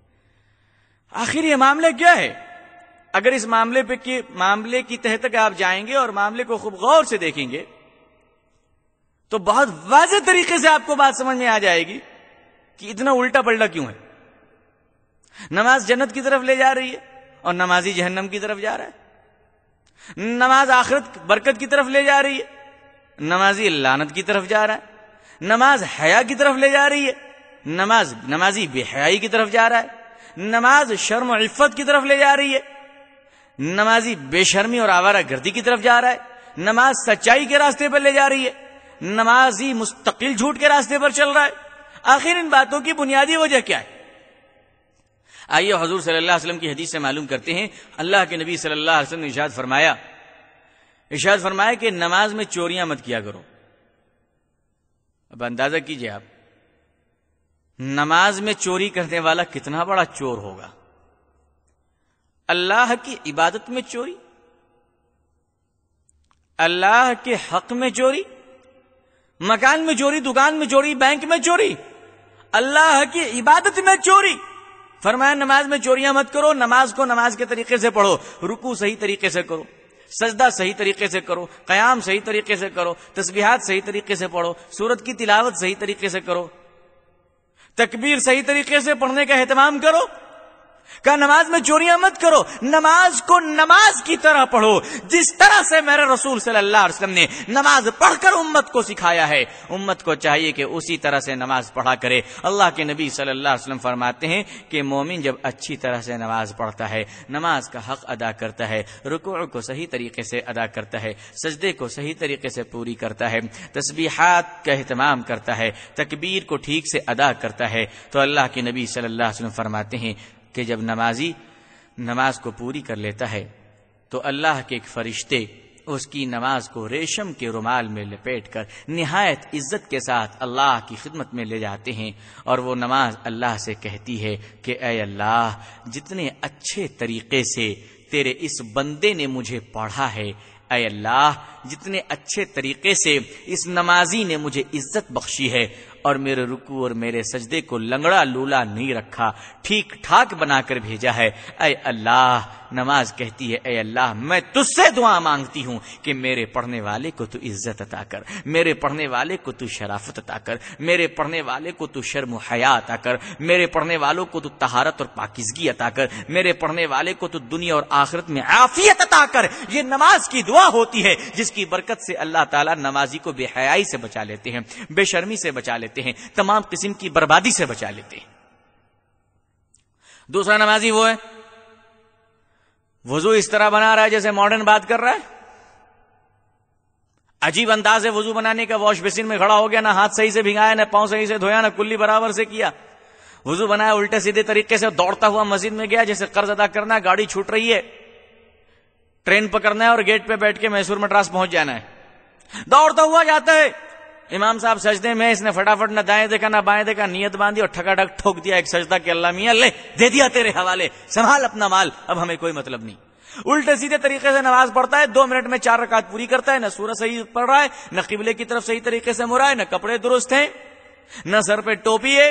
आखिर यह मामला क्या है अगर इस मामले पे की मामले की तह तक आप जाएंगे और मामले को खूब गौर से देखेंगे तो बहुत वाज तरीके से आपको बात समझ में आ जाएगी कि इतना उल्टा पलटा क्यों है नमाज जन्नत की तरफ ले जा रही है और नमाजी जहन्नम की तरफ जा रहा है नमाज आखिरत बरकत की तरफ ले जा रही है नमाजी लानत की तरफ जा रहा है नमाज हया की तरफ ले जा रही है नमाज नमाजी बेहयाई की तरफ जा रहा है नमाज शर्म इफ़्फ़त की तरफ ले जा रही है नमाजी बेशर्मी और आवारा गर्दी की तरफ जा रहा है नमाज सच्चाई के रास्ते पर ले जा रही है नमाजी मुस्तकिल झूठ के रास्ते पर चल रहा है आखिर इन बातों की बुनियादी वजह क्या है आइए हजूर सल्लाह की हदीस से मालूम करते हैं अल्लाह के नबी सल्लाह ने इशाद फरमाया इशाद फरमाया कि नमाज में चोरियां मत किया करो अब अंदाजा कीजिए आप नमाज में चोरी करने वाला कितना बड़ा चोर होगा अल्लाह की इबादत में चोरी अल्लाह के हक में चोरी मकान में चोरी दुकान में चोरी बैंक में चोरी अल्लाह की इबादत में चोरी फरमाया नमाज में चोरियां मत करो नमाज को नमाज के तरीके से पढ़ो रुकू सही तरीके से करो सजदा सही तरीके से करो कयाम सही तरीके से करो तस्बीहात सही तरीके से पढ़ो सूरत की तिलावत सही तरीके से करो तकबीर सही तरीके से पढ़ने का अहतमाम करो कहा नमाज में चोरियां मत करो नमाज को नमाज की तरह पढ़ो जिस तरह से मेरे रसूल सल्लल्लाहु अलैहि वसल्लम ने नमाज पढ़कर उम्मत को सिखाया है उम्मत को चाहिए कि उसी तरह से नमाज पढ़ा करे अल्लाह के नबी सल्लल्लाहु अलैहि वसल्लम फरमाते हैं कि मोमिन जब अच्छी तरह से नमाज पढ़ता है नमाज का हक अदा करता है रुकू को सही तरीके से अदा करता है सजदे को सही तरीके से पूरी करता है तस्बीहात का अहतमाम करता है तकबीर को ठीक से अदा करता है तो अल्लाह के नबी सल्लल्लाहु अलैहि वसल्लम फरमाते हैं कि जब नमाजी नमाज को पूरी कर लेता है तो अल्लाह के एक फरिश्ते उसकी नमाज को रेशम के रुमाल में लपेट कर नहायत इज्जत के साथ अल्लाह की खिदमत में ले जाते हैं और वो नमाज अल्लाह से कहती है कि अय अल्लाह जितने अच्छे तरीके से तेरे इस बंदे ने मुझे पढ़ा है अय अल्लाह जितने अच्छे तरीके से इस नमाजी ने मुझे इज्जत बख्शी है और मेरे रुकू और मेरे सजदे को लंगड़ा लूला नहीं रखा ठीक ठाक बनाकर भेजा है अय अल्लाह नमाज कहती है अय अल्लाह मैं तुझसे दुआ मांगती हूं कि मेरे पढ़ने वाले को तू इज्जत अता कर मेरे पढ़ने वाले को तू शराफत अता कर मेरे पढ़ने वाले को तू शर्म हया अता कर मेरे पढ़ने वालों को तू तहारत और पाकिजगी अता कर मेरे पढ़ने वाले को तू दुनिया और आखिरत में आफियत अता कर ये नमाज की दुआ होती है जिसकी बरकत से अल्लाह तला नमाजी को बेहयाई से बचा लेते हैं बेशर्मी से बचा लेते लेते हैं तमाम किस्म की बर्बादी से बचा लेते हैं दूसरा नमाजी वो है वजू इस तरह बना रहा है जैसे मॉडर्न बात कर रहा है अजीब अंदाज है वजू बनाने का वॉश बेसिन में खड़ा हो गया ना हाथ सही से भिगाया ना पांव सही से धोया ना कुल्ली बराबर से किया वजू बनाया उल्टे सीधे तरीके से दौड़ता हुआ मस्जिद में गया जैसे कर्ज अदा करना है गाड़ी छूट रही है ट्रेन पकड़ना है और गेट पे बैठ के मैसूर मद्रास पहुंच जाना है दौड़ता हुआ जाता है इमाम साहब सजदे में इसने फटाफट ना दाएं देखा ना बाएं देखा नियत बांधी और ठकाडक ठोक दिया एक सजदा के अल्लाह मियाँ ले दे दिया तेरे हवाले संभाल अपना माल अब हमें कोई मतलब नहीं उल्टे सीधे तरीके से नमाज पढ़ता है दो मिनट में चार रकात पूरी करता है न सूरज सही पढ़ रहा है न किबले की तरफ सही तरीके से मुरा है न कपड़े दुरुस्त हैं न सर पे टोपी है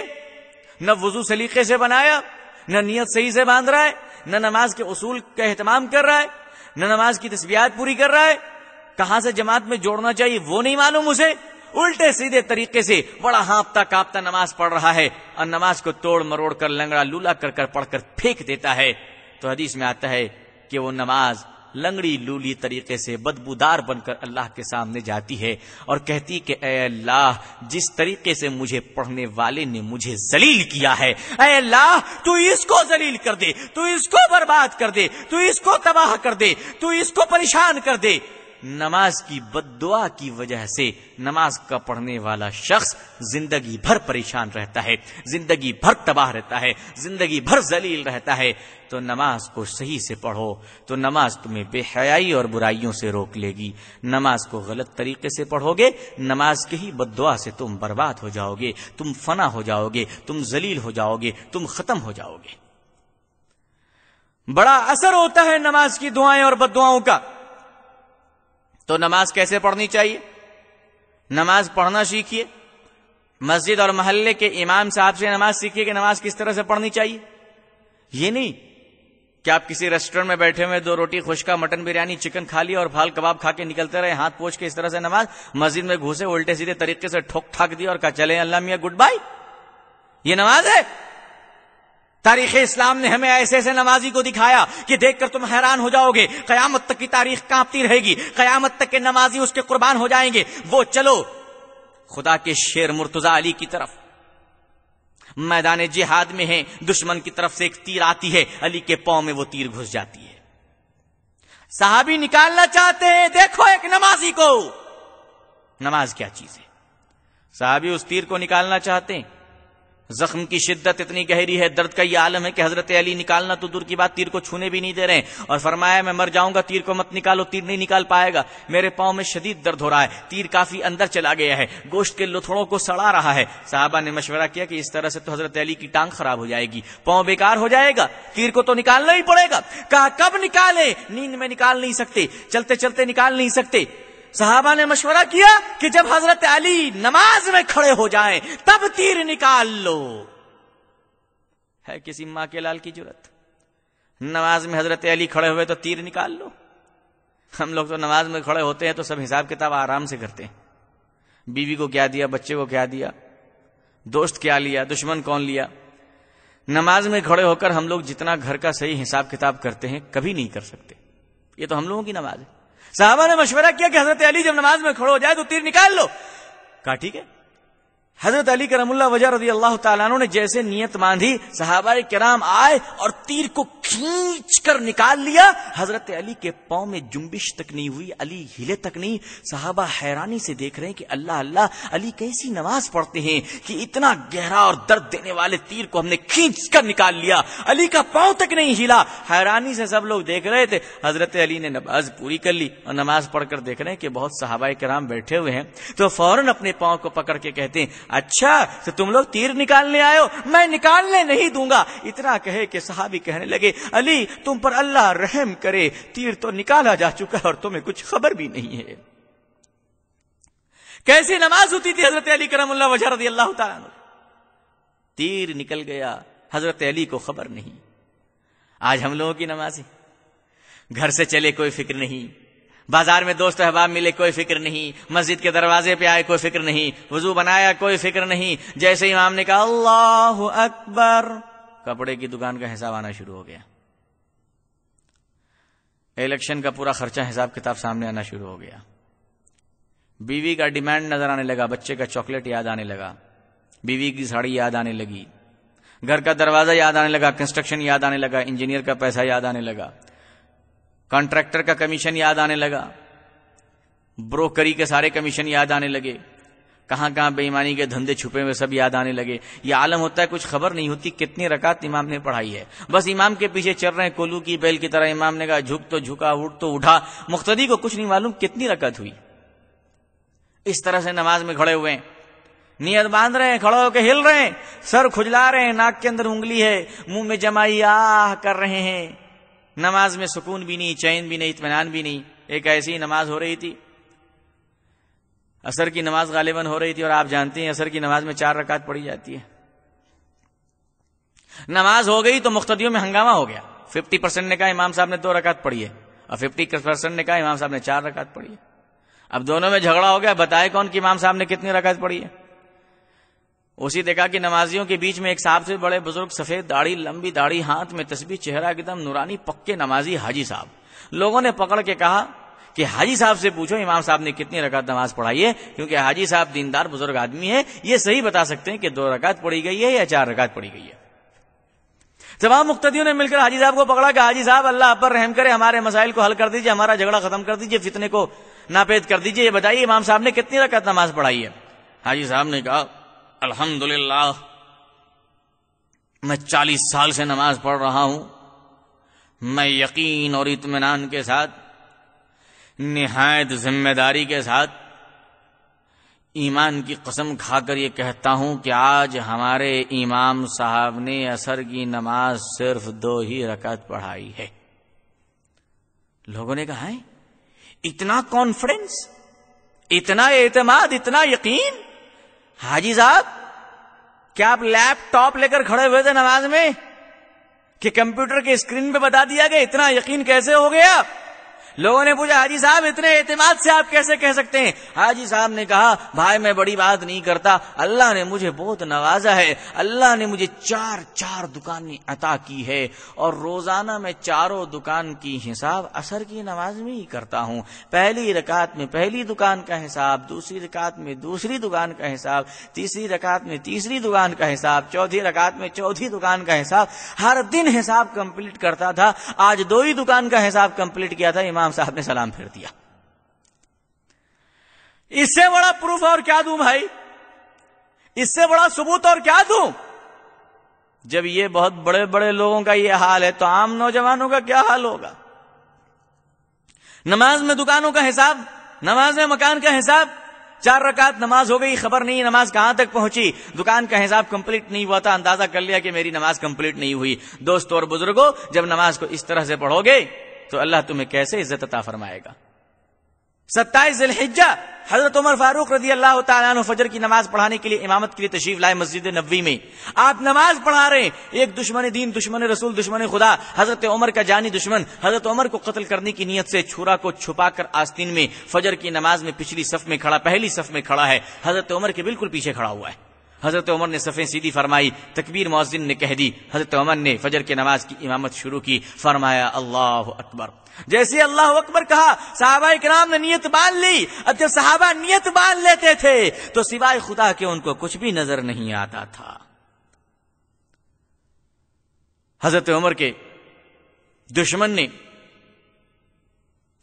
न वजू सलीके से बनाया न नीयत सही से बांध रहा है न नमाज के उसूल का अहतमाम कर रहा है न नमाज की तस्वीर पूरी कर रहा है कहां से जमात में जोड़ना चाहिए वो नहीं मालूम उसे उल्टे सीधे तरीके से बड़ा हाँपता कांपता नमाज पढ़ रहा है और नमाज को तोड़ मरोड़ कर लंगड़ा लूला कर कर पढ़कर फेंक देता है तो हदीस में आता है कि वो नमाज लंगड़ी लूली तरीके से बदबूदार बनकर अल्लाह के सामने जाती है और कहती कि अल्लाह जिस तरीके से मुझे पढ़ने वाले ने मुझे जलील किया है अल्लाह तू इसको जलील कर दे तू इसको बर्बाद कर दे तू इसको तबाह कर दे तू इसको परेशान कर दे नमाज की बदुआ की वजह से नमाज का पढ़ने वाला शख्स जिंदगी भर परेशान रहता है जिंदगी भर तबाह रहता है जिंदगी भर जलील रहता है तो नमाज को सही से पढ़ो तो नमाज तुम्हें बेहयाई और बुराइयों से रोक लेगी नमाज को गलत तरीके से पढ़ोगे नमाज के ही बदुआ से तुम बर्बाद हो जाओगे तुम फना हो जाओगे तुम जलील हो जाओगे तुम खत्म हो जाओगे बड़ा असर होता है नमाज की दुआएं और बदुआओं का तो नमाज कैसे पढ़नी चाहिए नमाज पढ़ना सीखिए मस्जिद और मोहल्ले के इमाम साहब से नमाज सीखिए कि नमाज किस तरह से पढ़नी चाहिए ये नहीं कि आप किसी रेस्टोरेंट में बैठे हुए दो रोटी खुशका मटन बिरयानी चिकन खा लिया और फाल कबाब खा के निकलते रहे हाथ पोछ के इस तरह से नमाज मस्जिद में घुसे उल्टे सीधे तरीके से ठोक ठाक दिया और कहा चले अल्लाह मिया गुड बाय ये नमाज है तारीख इस्लाम ने हमें ऐसे ऐसे नमाजी को दिखाया कि देखकर तुम हैरान हो जाओगे कयामत तक की तारीख कांपती रहेगी कयामत तक के नमाजी उसके कुर्बान हो जाएंगे वो चलो खुदा के शेर मुर्तजा अली की तरफ मैदान जिहाद में है दुश्मन की तरफ से एक तीर आती है अली के पांव में वो तीर घुस जाती है साहबी निकालना चाहते हैं देखो एक नमाजी को नमाज क्या चीज है साहबी उस तीर को निकालना चाहते हैं जख्म की शिद्दत इतनी गहरी है दर्द का ये आलम है कि हजरत अली निकालना तो दूर की बात तीर को छूने भी नहीं दे रहे और फरमाया मैं मर जाऊंगा तीर को मत निकालो तीर नहीं निकाल पाएगा मेरे पाँव में शदीद दर्द हो रहा है तीर काफी अंदर चला गया है गोश्त के लुथड़ों को सड़ा रहा है साहबा ने मशवरा किया कि इस तरह से तो हजरत अली की टांग खराब हो जाएगी पाँव बेकार हो जाएगा तीर को तो निकालना ही पड़ेगा कहा कब निकाले नींद में निकाल नहीं सकते चलते चलते निकाल नहीं सकते साहबा ने मशवरा किया कि जब हजरत अली नमाज में खड़े हो जाएं तब तीर निकाल लो है किसी मां के लाल की जरूरत नमाज में हजरत अली खड़े हुए तो तीर निकाल लो हम लोग तो नमाज में खड़े होते हैं तो सब हिसाब किताब आराम से करते हैं बीवी को क्या दिया बच्चे को क्या दिया दोस्त क्या लिया दुश्मन कौन लिया नमाज में खड़े होकर हम लोग जितना घर का सही हिसाब किताब करते हैं कभी नहीं कर सकते ये तो हम लोगों की नमाज है साहबा ने मशवरा किया कि हजरत अली जब नमाज में खड़ो हो जाए तो तीर निकाल लो कहा ठीक है हजरत अली करमल्ला वजह रजी अल्लाह तु ने जैसे नियत बांधी सहाबा कराम आए और तीर को खींच कर निकाल लिया हजरत अली के पाँव में जुम्बिश तक नहीं हुई अली हिले तक नहीं सहाबा हैरानी से देख रहे हैं कि अल्लाह अल्लाह अली कैसी नमाज पढ़ते हैं कि इतना गहरा और दर्द देने वाले तीर को हमने खींच कर निकाल लिया अली का पाओ तक नहीं हिला हैरानी से सब लोग देख रहे थे हजरत अली ने नमाज पूरी कर ली और नमाज पढ़कर देख रहे हैं कि बहुत सहाबा कराम बैठे हुए हैं तो फौरन अपने पाँव को पकड़ के कहते हैं अच्छा तो तुम लोग तीर निकालने आयो मैं निकालने नहीं दूंगा इतना कहे कि साहबी कहने लगे अली तुम पर अल्लाह रहम करे तीर तो निकाला जा चुका है और तुम्हें कुछ खबर भी नहीं है कैसी नमाज होती थी हजरत अली करम वजह रदी अल्लाह तीर निकल गया हजरत अली को खबर नहीं आज हम लोगों की नमाजी घर से चले कोई फिक्र नहीं बाजार में दोस्त अहबाब मिले कोई फिक्र नहीं मस्जिद के दरवाजे पे आए कोई फिक्र नहीं वजू बनाया कोई फिक्र नहीं जैसे इमाम ने कहा अल्लाह अकबर कपड़े की दुकान का हिसाब आना शुरू हो गया इलेक्शन का पूरा खर्चा हिसाब किताब सामने आना शुरू हो गया बीवी का डिमांड नजर आने लगा बच्चे का चॉकलेट याद आने लगा बीवी की साड़ी याद आने लगी घर का दरवाजा याद आने लगा कंस्ट्रक्शन याद आने लगा इंजीनियर का पैसा याद आने लगा कॉन्ट्रैक्टर का कमीशन याद आने लगा ब्रोकरी के सारे कमीशन याद आने लगे कहां कहां बेईमानी के धंधे छुपे हुए सब याद आने लगे ये आलम होता है कुछ खबर नहीं होती कितनी रकात इमाम ने पढ़ाई है बस इमाम के पीछे चल रहे कोलू की बैल की तरह इमाम ने कहा झुक तो झुका उठ तो उठा मुख्तदी को कुछ नहीं मालूम कितनी रकत हुई इस तरह से नमाज में खड़े हुए हैं नियत बांध रहे हैं खड़े होकर हिल रहे हैं सर खुजला रहे हैं नाक के अंदर उंगली है मुंह में जमाई आह कर रहे हैं नमाज में सुकून भी नहीं चैन भी नहीं इतमान भी नहीं एक ऐसी नमाज हो रही थी असर की नमाज गालिबन हो रही थी और आप जानते हैं असर की नमाज में चार रकात पड़ी जाती है नमाज हो गई तो मुख्तियों में हंगामा हो गया फिफ्टी परसेंट ने कहा इमाम साहब ने दो रकात पढ़ी है और फिफ्टी परसेंट ने कहा इमाम साहब ने चार रकात पढ़ी है अब दोनों में झगड़ा हो गया बताए कौन कि इमाम साहब ने कितनी रकात पढ़ी है उसी देखा कि नमाजियों के बीच में एक साहब से बड़े बुजुर्ग सफेद दाढ़ी लंबी दाढ़ी हाथ में तस्बी चेहरा एकदम नुरानी पक्के नमाजी हाजी साहब लोगों ने पकड़ के कहा कि हाजी साहब से पूछो इमाम साहब ने कितनी रकात नमाज पढ़ाई है क्योंकि हाजी साहब दीनदार बुजुर्ग आदमी है ये सही बता सकते हैं कि दो रकात पढ़ी गई है या चार रकात पढ़ी गई है तमाम मुख्तियों ने मिलकर हाजी साहब को पकड़ा कि हाजी साहब अल्लाह पर रहम करे हमारे मसाइल को हल कर दीजिए हमारा झगड़ा खत्म कर दीजिए फितने को नापेद कर दीजिए ये बताइए इमाम साहब ने कितनी रकात नमाज पढ़ाई है हाजी साहब ने कहा अल्हम्दुलिल्लाह मैं चालीस साल से नमाज पढ़ रहा हूं मैं यकीन और इतमान के साथ निहायत जिम्मेदारी के साथ ईमान की कसम खाकर ये कहता हूं कि आज हमारे इमाम साहब ने असर की नमाज सिर्फ दो ही रकत पढ़ाई है लोगों ने कहा है इतना कॉन्फिडेंस इतना एतमाद इतना यकीन हाजी साहब क्या आप लैपटॉप लेकर खड़े हुए थे नमाज में कि कंप्यूटर के स्क्रीन पे बता दिया गया इतना यकीन कैसे हो गया आप लोगों ने पूछा हाजी साहब इतने एतमाद से आप कैसे कह सकते हैं हाजी साहब ने कहा भाई मैं बड़ी बात नहीं करता अल्लाह ने मुझे बहुत नवाजा है अल्लाह ने मुझे चार चार दुकानें अता की है और रोजाना मैं चारों दुकान की हिसाब असर की नमाज में ही करता हूँ पहली रकात में पहली दुकान का हिसाब दूसरी रकात में दूसरी दुकान का हिसाब तीसरी रकात में तीसरी दुकान का हिसाब चौथी रकात में चौथी दुकान का हिसाब हर दिन हिसाब कंप्लीट करता था आज दो ही दुकान का हिसाब कंप्लीट किया था इमाम इमाम साहब ने सलाम फेर दिया इससे बड़ा प्रूफ और क्या दू भाई इससे बड़ा सबूत और क्या दू जब ये बहुत बड़े बड़े लोगों का ये हाल है तो आम नौजवानों का क्या हाल होगा नमाज में दुकानों का हिसाब नमाज में मकान का हिसाब चार रकात नमाज हो गई खबर नहीं नमाज कहां तक पहुंची दुकान का हिसाब कंप्लीट नहीं हुआ था अंदाजा कर लिया कि मेरी नमाज कंप्लीट नहीं हुई दोस्तों और बुजुर्गों जब नमाज को इस तरह से पढ़ोगे तो अल्लाह तुम्हें कैसे इज्जत अता फरमाएगा सत्ताईस जिलहिज्जा हजरत उमर फारूक रजी अल्लाह तु की नमाज पढ़ाने के लिए इमामत के लिए तशीफ लाए मस्जिद नब्बी में आप नमाज पढ़ा रहे हैं एक दुश्मन दीन दुश्मन रसूल दुश्मन खुदा हजरत उमर का जानी दुश्मन हजरत उमर को कतल करने की नीयत से छुरा को छुपा कर आस्तीन में फजर की नमाज में पिछली सफ में खड़ा पहली सफ में खड़ा है हजरत उमर के बिल्कुल पीछे खड़ा हुआ है हजरत उमर ने सफ़े सीधी फरमाई तकबीर मोजिन ने कह दी हजरत उमर ने फजर की नमाज की इमामत शुरू की फरमाया अल्लाह अकबर जैसे अल्लाह अकबर कहा साहबा के नाम ने नियत बांध ली अब जब साहबा नियत बांध लेते थे तो सिवाय खुदा के उनको कुछ भी नजर नहीं आता था हजरत उमर के दुश्मन ने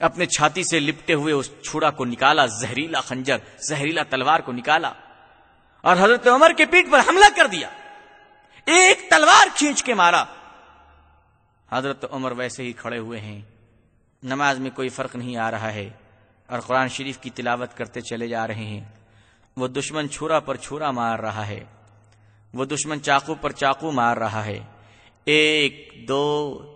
अपने छाती से लिपटे हुए उस छुड़ा को निकाला जहरीला खंजर जहरीला तलवार को निकाला और हजरत उमर के पीठ पर हमला कर दिया एक तलवार खींच के मारा हजरत उमर वैसे ही खड़े हुए हैं नमाज में कोई फर्क नहीं आ रहा है और कुरान शरीफ की तिलावत करते चले जा रहे हैं वो दुश्मन छुरा पर छुरा मार रहा है वो दुश्मन चाकू पर चाकू मार रहा है एक दो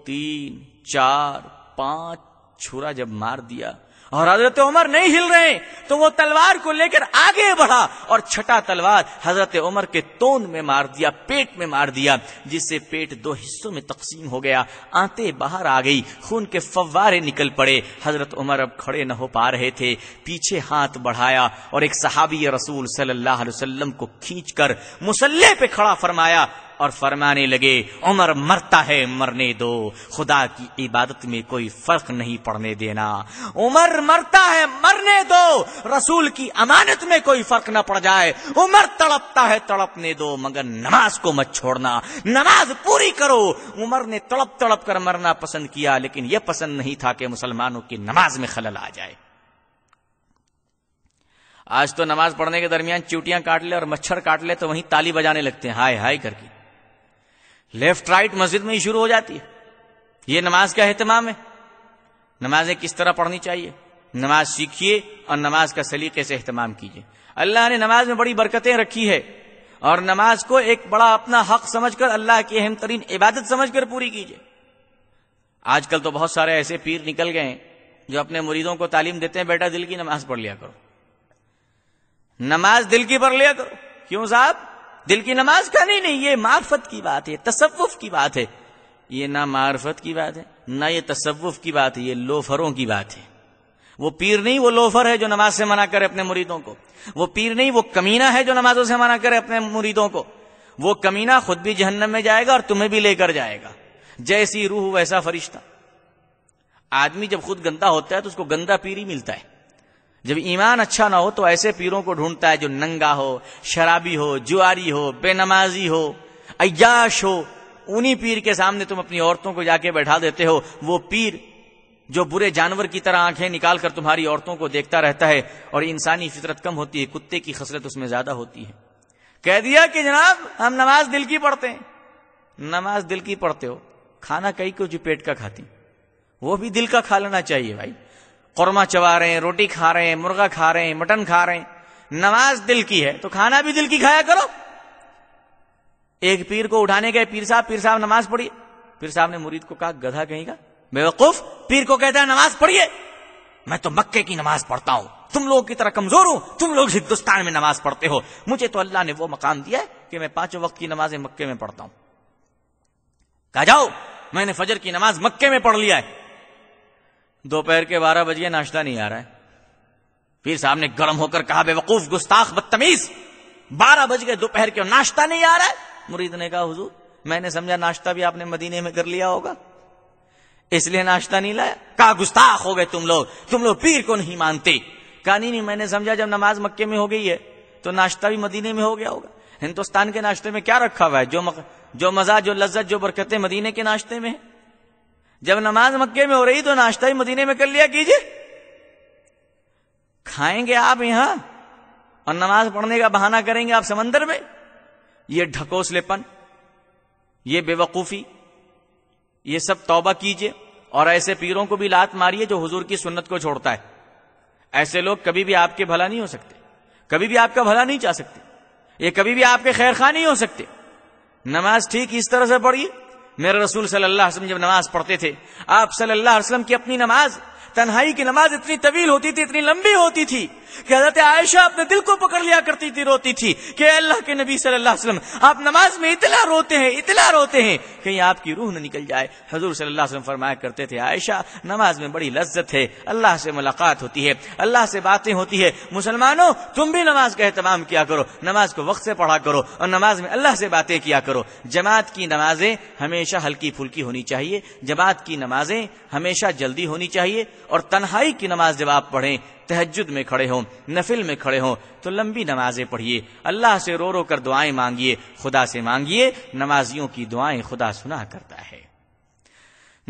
तीन चार पांच छुरा जब मार दिया और हजरत उमर नहीं हिल रहे तो वो तलवार को लेकर आगे बढ़ा और छठा तलवार हजरत उमर के तोन में मार दिया पेट में मार दिया जिससे पेट दो हिस्सों में तकसीम हो गया आते बाहर आ गई खून के फव्वारे निकल पड़े हजरत उमर अब खड़े न हो पा रहे थे पीछे हाथ बढ़ाया और एक सहाबी रसूल सल्लाम को खींचकर मुसल्ले पे खड़ा फरमाया और फरमाने लगे उमर मरता है मरने दो खुदा की इबादत में कोई फर्क नहीं पड़ने देना उमर मरता है मरने दो रसूल की अमानत में कोई फर्क ना पड़ जाए उमर तड़पता है तड़पने दो मगर नमाज को मत छोड़ना नमाज पूरी करो उमर ने तड़प तड़प कर मरना पसंद किया लेकिन यह पसंद नहीं था कि मुसलमानों की नमाज में खलल आ जाए आज तो नमाज पढ़ने के दरमियान चूटियां काट ले और मच्छर काट ले तो वहीं ताली बजाने लगते हैं हाय हाय करके लेफ्ट राइट मस्जिद में ही शुरू हो जाती है ये नमाज का अहतमाम है नमाजें किस तरह पढ़नी चाहिए नमाज सीखिए और नमाज का सलीके से अहतमाम कीजिए अल्लाह ने नमाज में बड़ी बरकतें रखी है और नमाज को एक बड़ा अपना हक समझकर अल्लाह की अहम तरीन इबादत समझकर पूरी कीजिए आजकल तो बहुत सारे ऐसे पीर निकल गए जो अपने मुरीदों को तालीम देते हैं बेटा दिल की नमाज पढ़ लिया करो नमाज दिल की पढ़ लिया करो क्यों साहब दिल की नमाज नहीं नहीं ये मार्फत की बात है तसव्वुफ की बात है ये ना मार्फत की बात है ना ये तसव्वुफ की बात है ये लोफरों की बात है वो पीर नहीं वो लोफर है जो नमाज से मना करे अपने मुरीदों को वो पीर नहीं वो कमीना है जो नमाजों से मना करे अपने मुरीदों को वो कमीना खुद भी जहन्नम में जाएगा और तुम्हें भी लेकर जाएगा जैसी रूह वैसा फरिश्ता आदमी जब खुद गंदा होता है तो उसको गंदा पीर ही मिलता है जब ईमान अच्छा ना हो तो ऐसे पीरों को ढूंढता है जो नंगा हो शराबी हो जुआरी हो बेनमाजी हो अयाश हो उन्हीं पीर के सामने तुम अपनी औरतों को जाके बैठा देते हो वो पीर जो बुरे जानवर की तरह आंखें निकाल कर तुम्हारी औरतों को देखता रहता है और इंसानी फितरत कम होती है कुत्ते की खसरत उसमें ज्यादा होती है कह दिया कि जनाब हम नमाज दिल की पढ़ते हैं नमाज दिल की पढ़ते हो खाना कई जो पेट का खाती वो भी दिल का खा लेना चाहिए भाई कौरमा चबा रहे हैं रोटी खा रहे हैं मुर्गा खा रहे हैं मटन खा रहे हैं नमाज दिल की है तो खाना भी दिल की खाया करो एक पीर को उठाने गए पीर साहब पीर साहब नमाज पढ़िए पीर साहब ने मुरीद को कहा गधा कहीं का बेवकूफ पीर को कहता है नमाज पढ़िए मैं तो मक्के की नमाज पढ़ता हूं तुम लोगों की तरह कमजोर हूं तुम लोग हिंदुस्तान में नमाज पढ़ते हो मुझे तो अल्लाह ने वो मकान दिया है कि मैं पांचों वक्त की नमाजें मक्के में पढ़ता हूं कहा जाओ मैंने फजर की नमाज मक्के में पढ़ लिया है दोपहर के बारह बजे नाश्ता नहीं आ रहा है फिर साहब ने गर्म होकर कहा बेवकूफ गुस्ताख बदतमीज बारह बज गए दोपहर के नाश्ता नहीं आ रहा है मुरीद ने कहा हुजूर मैंने समझा नाश्ता भी आपने मदीने में कर लिया होगा इसलिए नाश्ता नहीं लाया कहा गुस्ताख हो गए तुम लोग तुम लोग पीर को नहीं मानते कहा नहीं नहीं मैंने समझा जब नमाज मक्के में हो गई है तो नाश्ता भी मदीने में हो गया होगा हिंदुस्तान के नाश्ते में क्या रखा हुआ है जो मक, जो मजा जो लज्जत जो बरकतें मदीने के नाश्ते में है जब नमाज मक्के में हो रही तो नाश्ता ही मदीने में कर लिया कीजिए खाएंगे आप यहां और नमाज पढ़ने का बहाना करेंगे आप समंदर में यह ढकोसलेपन ये बेवकूफी ये सब तौबा कीजिए और ऐसे पीरों को भी लात मारिए जो हुजूर की सुन्नत को छोड़ता है ऐसे लोग कभी भी आपके भला नहीं हो सकते कभी भी आपका भला नहीं चाह सकते ये कभी भी आपके खैर खा नहीं हो सकते नमाज ठीक इस तरह से पढ़िए मेरे रसूल सल्लल्लाहु अलैहि वसल्लम जब नमाज पढ़ते थे आप सल्लल्लाहु अलैहि वसल्लम की अपनी नमाज तन्हाई की नमाज इतनी तवील होती थी इतनी लंबी होती थी कि हजरत आयशा अपने दिल को पकड़ लिया करती थी रोती थी कि अल्लाह के नबी सल्लल्लाहु अलैहि वसल्लम आप नमाज में इतना रोते हैं इतना रोते हैं कहीं आपकी रूह न निकल जाए हजूर सल्लल्लाहु अलैहि वसल्लम फरमाया करते थे आयशा नमाज में बड़ी लज्जत है अल्लाह से मुलाकात होती है अल्लाह से बातें होती है मुसलमानों तुम भी नमाज का अहतमाम किया करो नमाज को वक्त से पढ़ा करो और नमाज में अल्लाह से बातें किया करो जमात की नमाजें हमेशा हल्की फुल्की होनी चाहिए जमात की नमाजें हमेशा जल्दी होनी चाहिए और तन्हाई की नमाज जब आप पढ़ें तहजद में खड़े हों नफिल में खड़े हों तो लंबी नमाजें पढ़िए अल्लाह से रो रो कर दुआएं मांगिए खुदा से मांगिए नमाजियों की दुआएं खुदा सुना करता है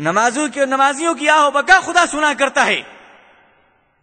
नमाजों की नमाजियों की आहो बका खुदा सुना करता है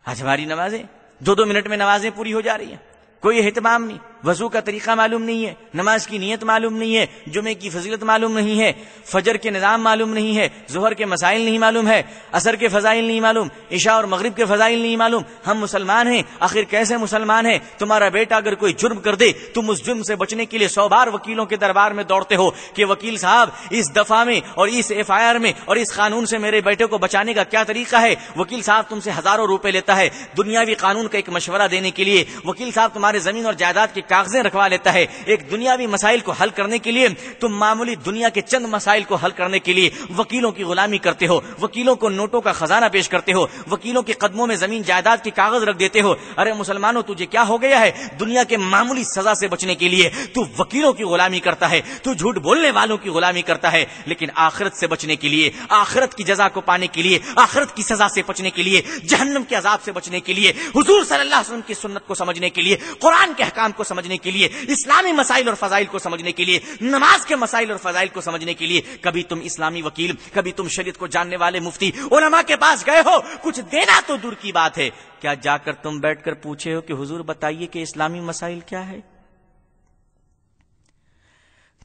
आज हमारी नमाजें दो दो मिनट में नमाजें पूरी हो जा रही है कोई एहतमाम नहीं वजू का तरीका मालूम नहीं है नमाज की नीयत मालूम नहीं है जुमे की फजीलत मालूम नहीं है फजर के निज़ाम मालूम नहीं है जहर के मसाइल नहीं मालूम है असर के फजाइल नहीं मालूम ईशा और मगरब के फजाइल नहीं मालूम हम मुसलमान हैं आखिर कैसे मुसलमान है तुम्हारा बेटा अगर कोई जुर्म कर दे तुम उस जुर्म से बचने के लिए सौ बार वकीलों के दरबार में दौड़ते हो कि वकील साहब इस दफा में और इस एफ आई आर में और इस कानून से मेरे बेटे को बचाने का क्या तरीका है वकील साहब तुमसे हजारों रुपए लेता है दुनियावी कानून का एक मशवरा देने के लिए वकील साहब तुम्हारे जमीन और जायदाद के कागजें रखवा लेता है एक दुनियावी मसाइल को हल करने के लिए तुम मामूली दुनिया के चंद मसाइल को हल करने के लिए वकीलों की गुलामी करते हो वकीलों को नोटों का खजाना पेश करते हो वकीलों के कदमों में जमीन जायदाद के कागज रख देते हो अरे मुसलमानों तुझे क्या हो गया है दुनिया के मामूली सजा से बचने के लिए तू वकीलों की गुलामी करता है तू झूठ बोलने वालों की गुलामी करता है लेकिन आखिरत से बचने के लिए आखिरत की जजा को पाने के लिए आखिरत की सजा से बचने के लिए जहन्नम के अजाब से बचने के लिए हुजूर सल्लल्लाहु अलैहि वसल्लम की सुन्नत को समझने के लिए कुरान के हकाम को समझ समझने के लिए इस्लामी मसाइल और फजाइल को समझने के लिए नमाज के मसाइल और फजाइल को समझने के लिए कभी तुम इस्लामी वकील कभी तुम शरीत को जानने वाले मुफ्ती ओलमा के पास गए हो कुछ देना तो दूर की बात है क्या जाकर तुम बैठकर पूछे हो कि हुजूर बताइए कि इस्लामी मसाइल क्या है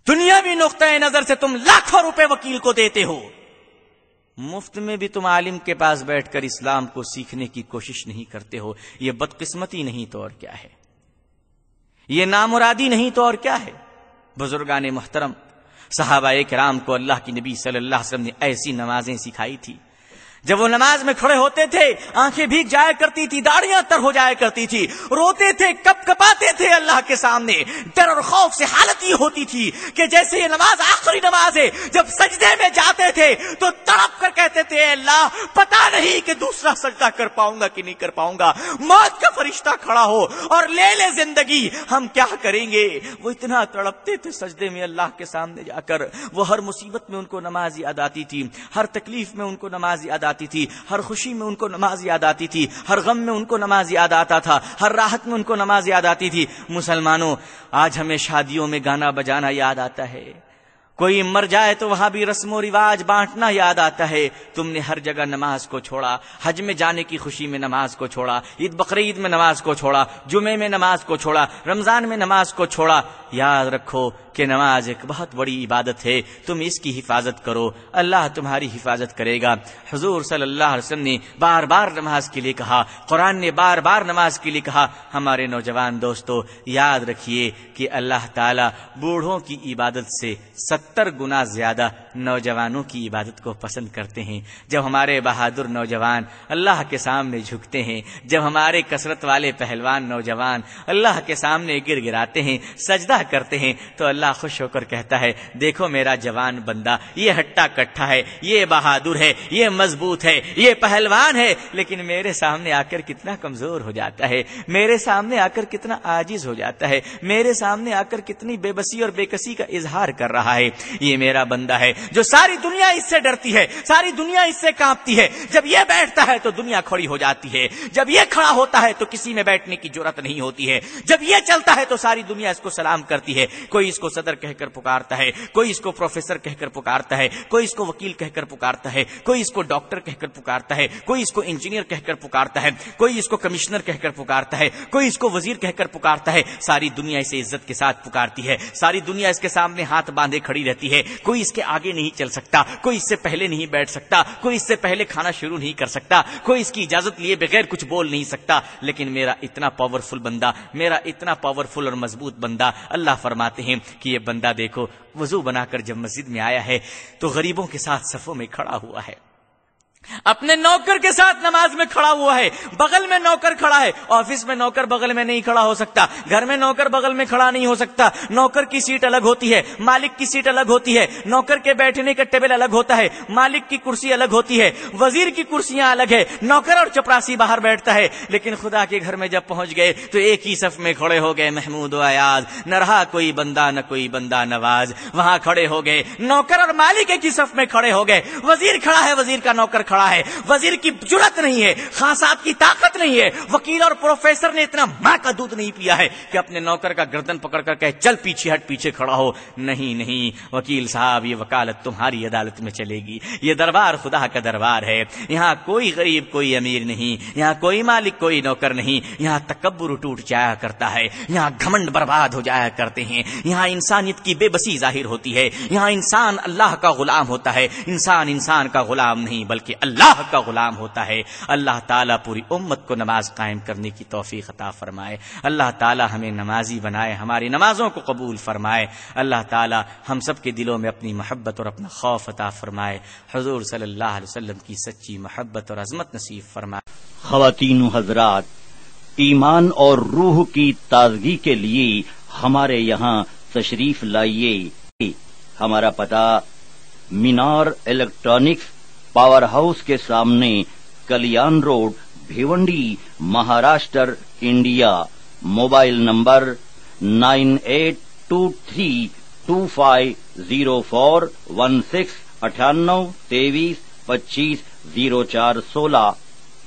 दुनिया भी नुकता नजर से तुम लाखों रुपए वकील को देते हो मुफ्त में भी तुम आलिम के पास बैठकर इस्लाम को सीखने की कोशिश नहीं करते हो यह बदकिस्मती नहीं तो और क्या है ये नाम नामुरादी नहीं तो और क्या है बुजुर्गान मोहतरम साहबा एक राम को अल्लाह की नबी सल्लल्लाहु ने ऐसी नमाजें सिखाई थी जब वो नमाज में खड़े होते थे आंखें भीग जाया करती थी दाढ़ियां तर हो जाया करती थी रोते थे कप कपाते थे अल्लाह के सामने डर और खौफ से हालत ये होती थी कि जैसे ये नमाज आखिरी नमाज है जब सजदे में जाते थे तो तड़प कर कहते थे अल्लाह पता नहीं कि दूसरा सजदा कर पाऊंगा कि नहीं कर पाऊंगा मौत का फरिश्ता खड़ा हो और ले ले जिंदगी हम क्या करेंगे वो इतना तड़पते थे सजदे में अल्लाह के सामने जाकर वो हर मुसीबत में उनको नमाज याद आती थी हर तकलीफ में उनको नमाज याद आती आती थी हर खुशी में उनको नमाज याद आती थी हर गम में उनको नमाज याद आता था हर राहत में उनको नमाज याद आती थी मुसलमानों आज हमें शादियों में गाना बजाना याद आता है कोई मर जाए तो वहां भी रस्म रिवाज बांटना याद आता है तुमने हर जगह नमाज को छोड़ा हज में जाने की खुशी में नमाज को छोड़ा ईद बकर में नमाज को छोड़ा जुमे में नमाज को छोड़ा रमजान में नमाज को छोड़ा याद रखो कि नमाज एक बहुत बड़ी इबादत है तुम इसकी हिफाजत करो अल्लाह तुम्हारी हिफाजत करेगा हजूर सल अल्लाह ने बार बार नमाज के लिए कहा कुरान ने बार बार नमाज के लिए कहा हमारे नौजवान दोस्तों याद रखिए कि अल्लाह ताला बूढ़ों की इबादत से सत्तर गुना ज्यादा नौजवानों की इबादत को पसंद करते हैं जब हमारे बहादुर नौजवान अल्लाह के सामने झुकते हैं जब हमारे कसरत वाले पहलवान नौजवान अल्लाह के सामने गिर गिराते हैं सजदा करते हैं तो अल्लाह खुश होकर कहता है देखो मेरा जवान बंदा ये हट्टा कट्ठा है ये बहादुर है ये मजबूत है ये पहलवान है लेकिन मेरे सामने आकर कितना कमजोर हो जाता है मेरे सामने आकर कितना आजिज हो जाता है मेरे सामने आकर कितनी बेबसी और बेकसी का इजहार कर रहा है ये मेरा बंदा है जो सारी दुनिया इससे डरती है सारी दुनिया इससे कांपती है जब यह बैठता है तो दुनिया खड़ी हो जाती है जब यह खड़ा होता है तो किसी में बैठने की जरूरत नहीं होती है जब यह चलता है तो सारी दुनिया इसको सलाम करती है कोई इसको सदर कहकर पुकारता है कोई इसको प्रोफेसर कहकर पुकारता है कोई इसको वकील कहकर पुकारता है कोई इसको डॉक्टर कहकर पुकारता है कोई इसको इंजीनियर कहकर पुकारता है कोई इसको कमिश्नर कहकर पुकारता है कोई इसको वजीर कहकर पुकारता है सारी दुनिया इसे इज्जत के साथ पुकारती है सारी दुनिया इसके सामने हाथ बांधे खड़ी रहती है कोई इसके आगे नहीं चल सकता कोई इससे पहले नहीं बैठ सकता कोई इससे पहले खाना शुरू नहीं कर सकता कोई इसकी इजाजत लिए बगैर कुछ बोल नहीं सकता लेकिन मेरा इतना पावरफुल बंदा मेरा इतना पावरफुल और मजबूत बंदा अल्लाह फरमाते हैं कि यह बंदा देखो वजू बनाकर जब मस्जिद में आया है तो गरीबों के साथ सफों में खड़ा हुआ है अपने नौकर के साथ नमाज में खड़ा हुआ है बगल में नौकर खड़ा है ऑफिस में नौकर बगल में नहीं खड़ा हो सकता घर में नौकर बगल में खड़ा नहीं हो सकता नौकर की सीट अलग होती है मालिक की सीट अलग होती है नौकर के बैठने का टेबल अलग होता है मालिक की कुर्सी अलग होती है वजीर की कुर्सियां अलग है नौकर और चपरासी बाहर बैठता है लेकिन खुदा के घर में जब पहुंच गए तो एक ही सफ में खड़े हो गए महमूद आयाज न रहा कोई बंदा न कोई बंदा नवाज वहां खड़े हो गए नौकर और मालिक एक ही सफ में खड़े हो गए वजीर खड़ा है वजीर का नौकर खड़ा पड़ा है वजीर की जुरत नहीं है खान साहब की ताकत नहीं है वकील और प्रोफेसर ने इतना माँ का दूध नहीं पिया है कि अपने नौकर का गर्दन पकड़ कर कहे चल पीछे हट पीछे खड़ा हो नहीं नहीं वकील साहब ये वकालत तुम्हारी अदालत में चलेगी ये दरबार खुदा का दरबार है यहाँ कोई गरीब कोई अमीर नहीं यहाँ कोई मालिक कोई नौकर नहीं यहाँ तकबर टूट जाया करता है यहाँ घमंड बर्बाद हो जाया करते हैं यहाँ इंसानियत की बेबसी जाहिर होती है यहाँ इंसान अल्लाह का गुलाम होता है इंसान इंसान का गुलाम नहीं बल्कि अल्लाह का गुलाम होता है अल्लाह ताला पूरी उम्मत को नमाज कायम करने की तोफीक अता फरमाए अल्लाह ताला हमें नमाजी बनाए हमारी नमाजों को कबूल फरमाए अल्लाह ताला हम सब के दिलों में अपनी मोहब्बत और अपना खौफ अता फरमाए हजूर सल्लाम की सच्ची मोहब्बत और अजमत नसीब फरमाए खातिन हजरात ईमान और रूह की ताजगी के लिए हमारे यहाँ तशरीफ लाइए हमारा पता मीनार इलेक्ट्रॉनिक्स पावर हाउस के सामने Kalyan road Bhiwandi Maharashtra India mobile number nine eight two three two five zero four one six अठानव तेईस पच्चीस जीरो चार सोलह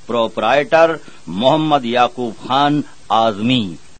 प्रोपराइटर मोहम्मद याकूब खान आजमी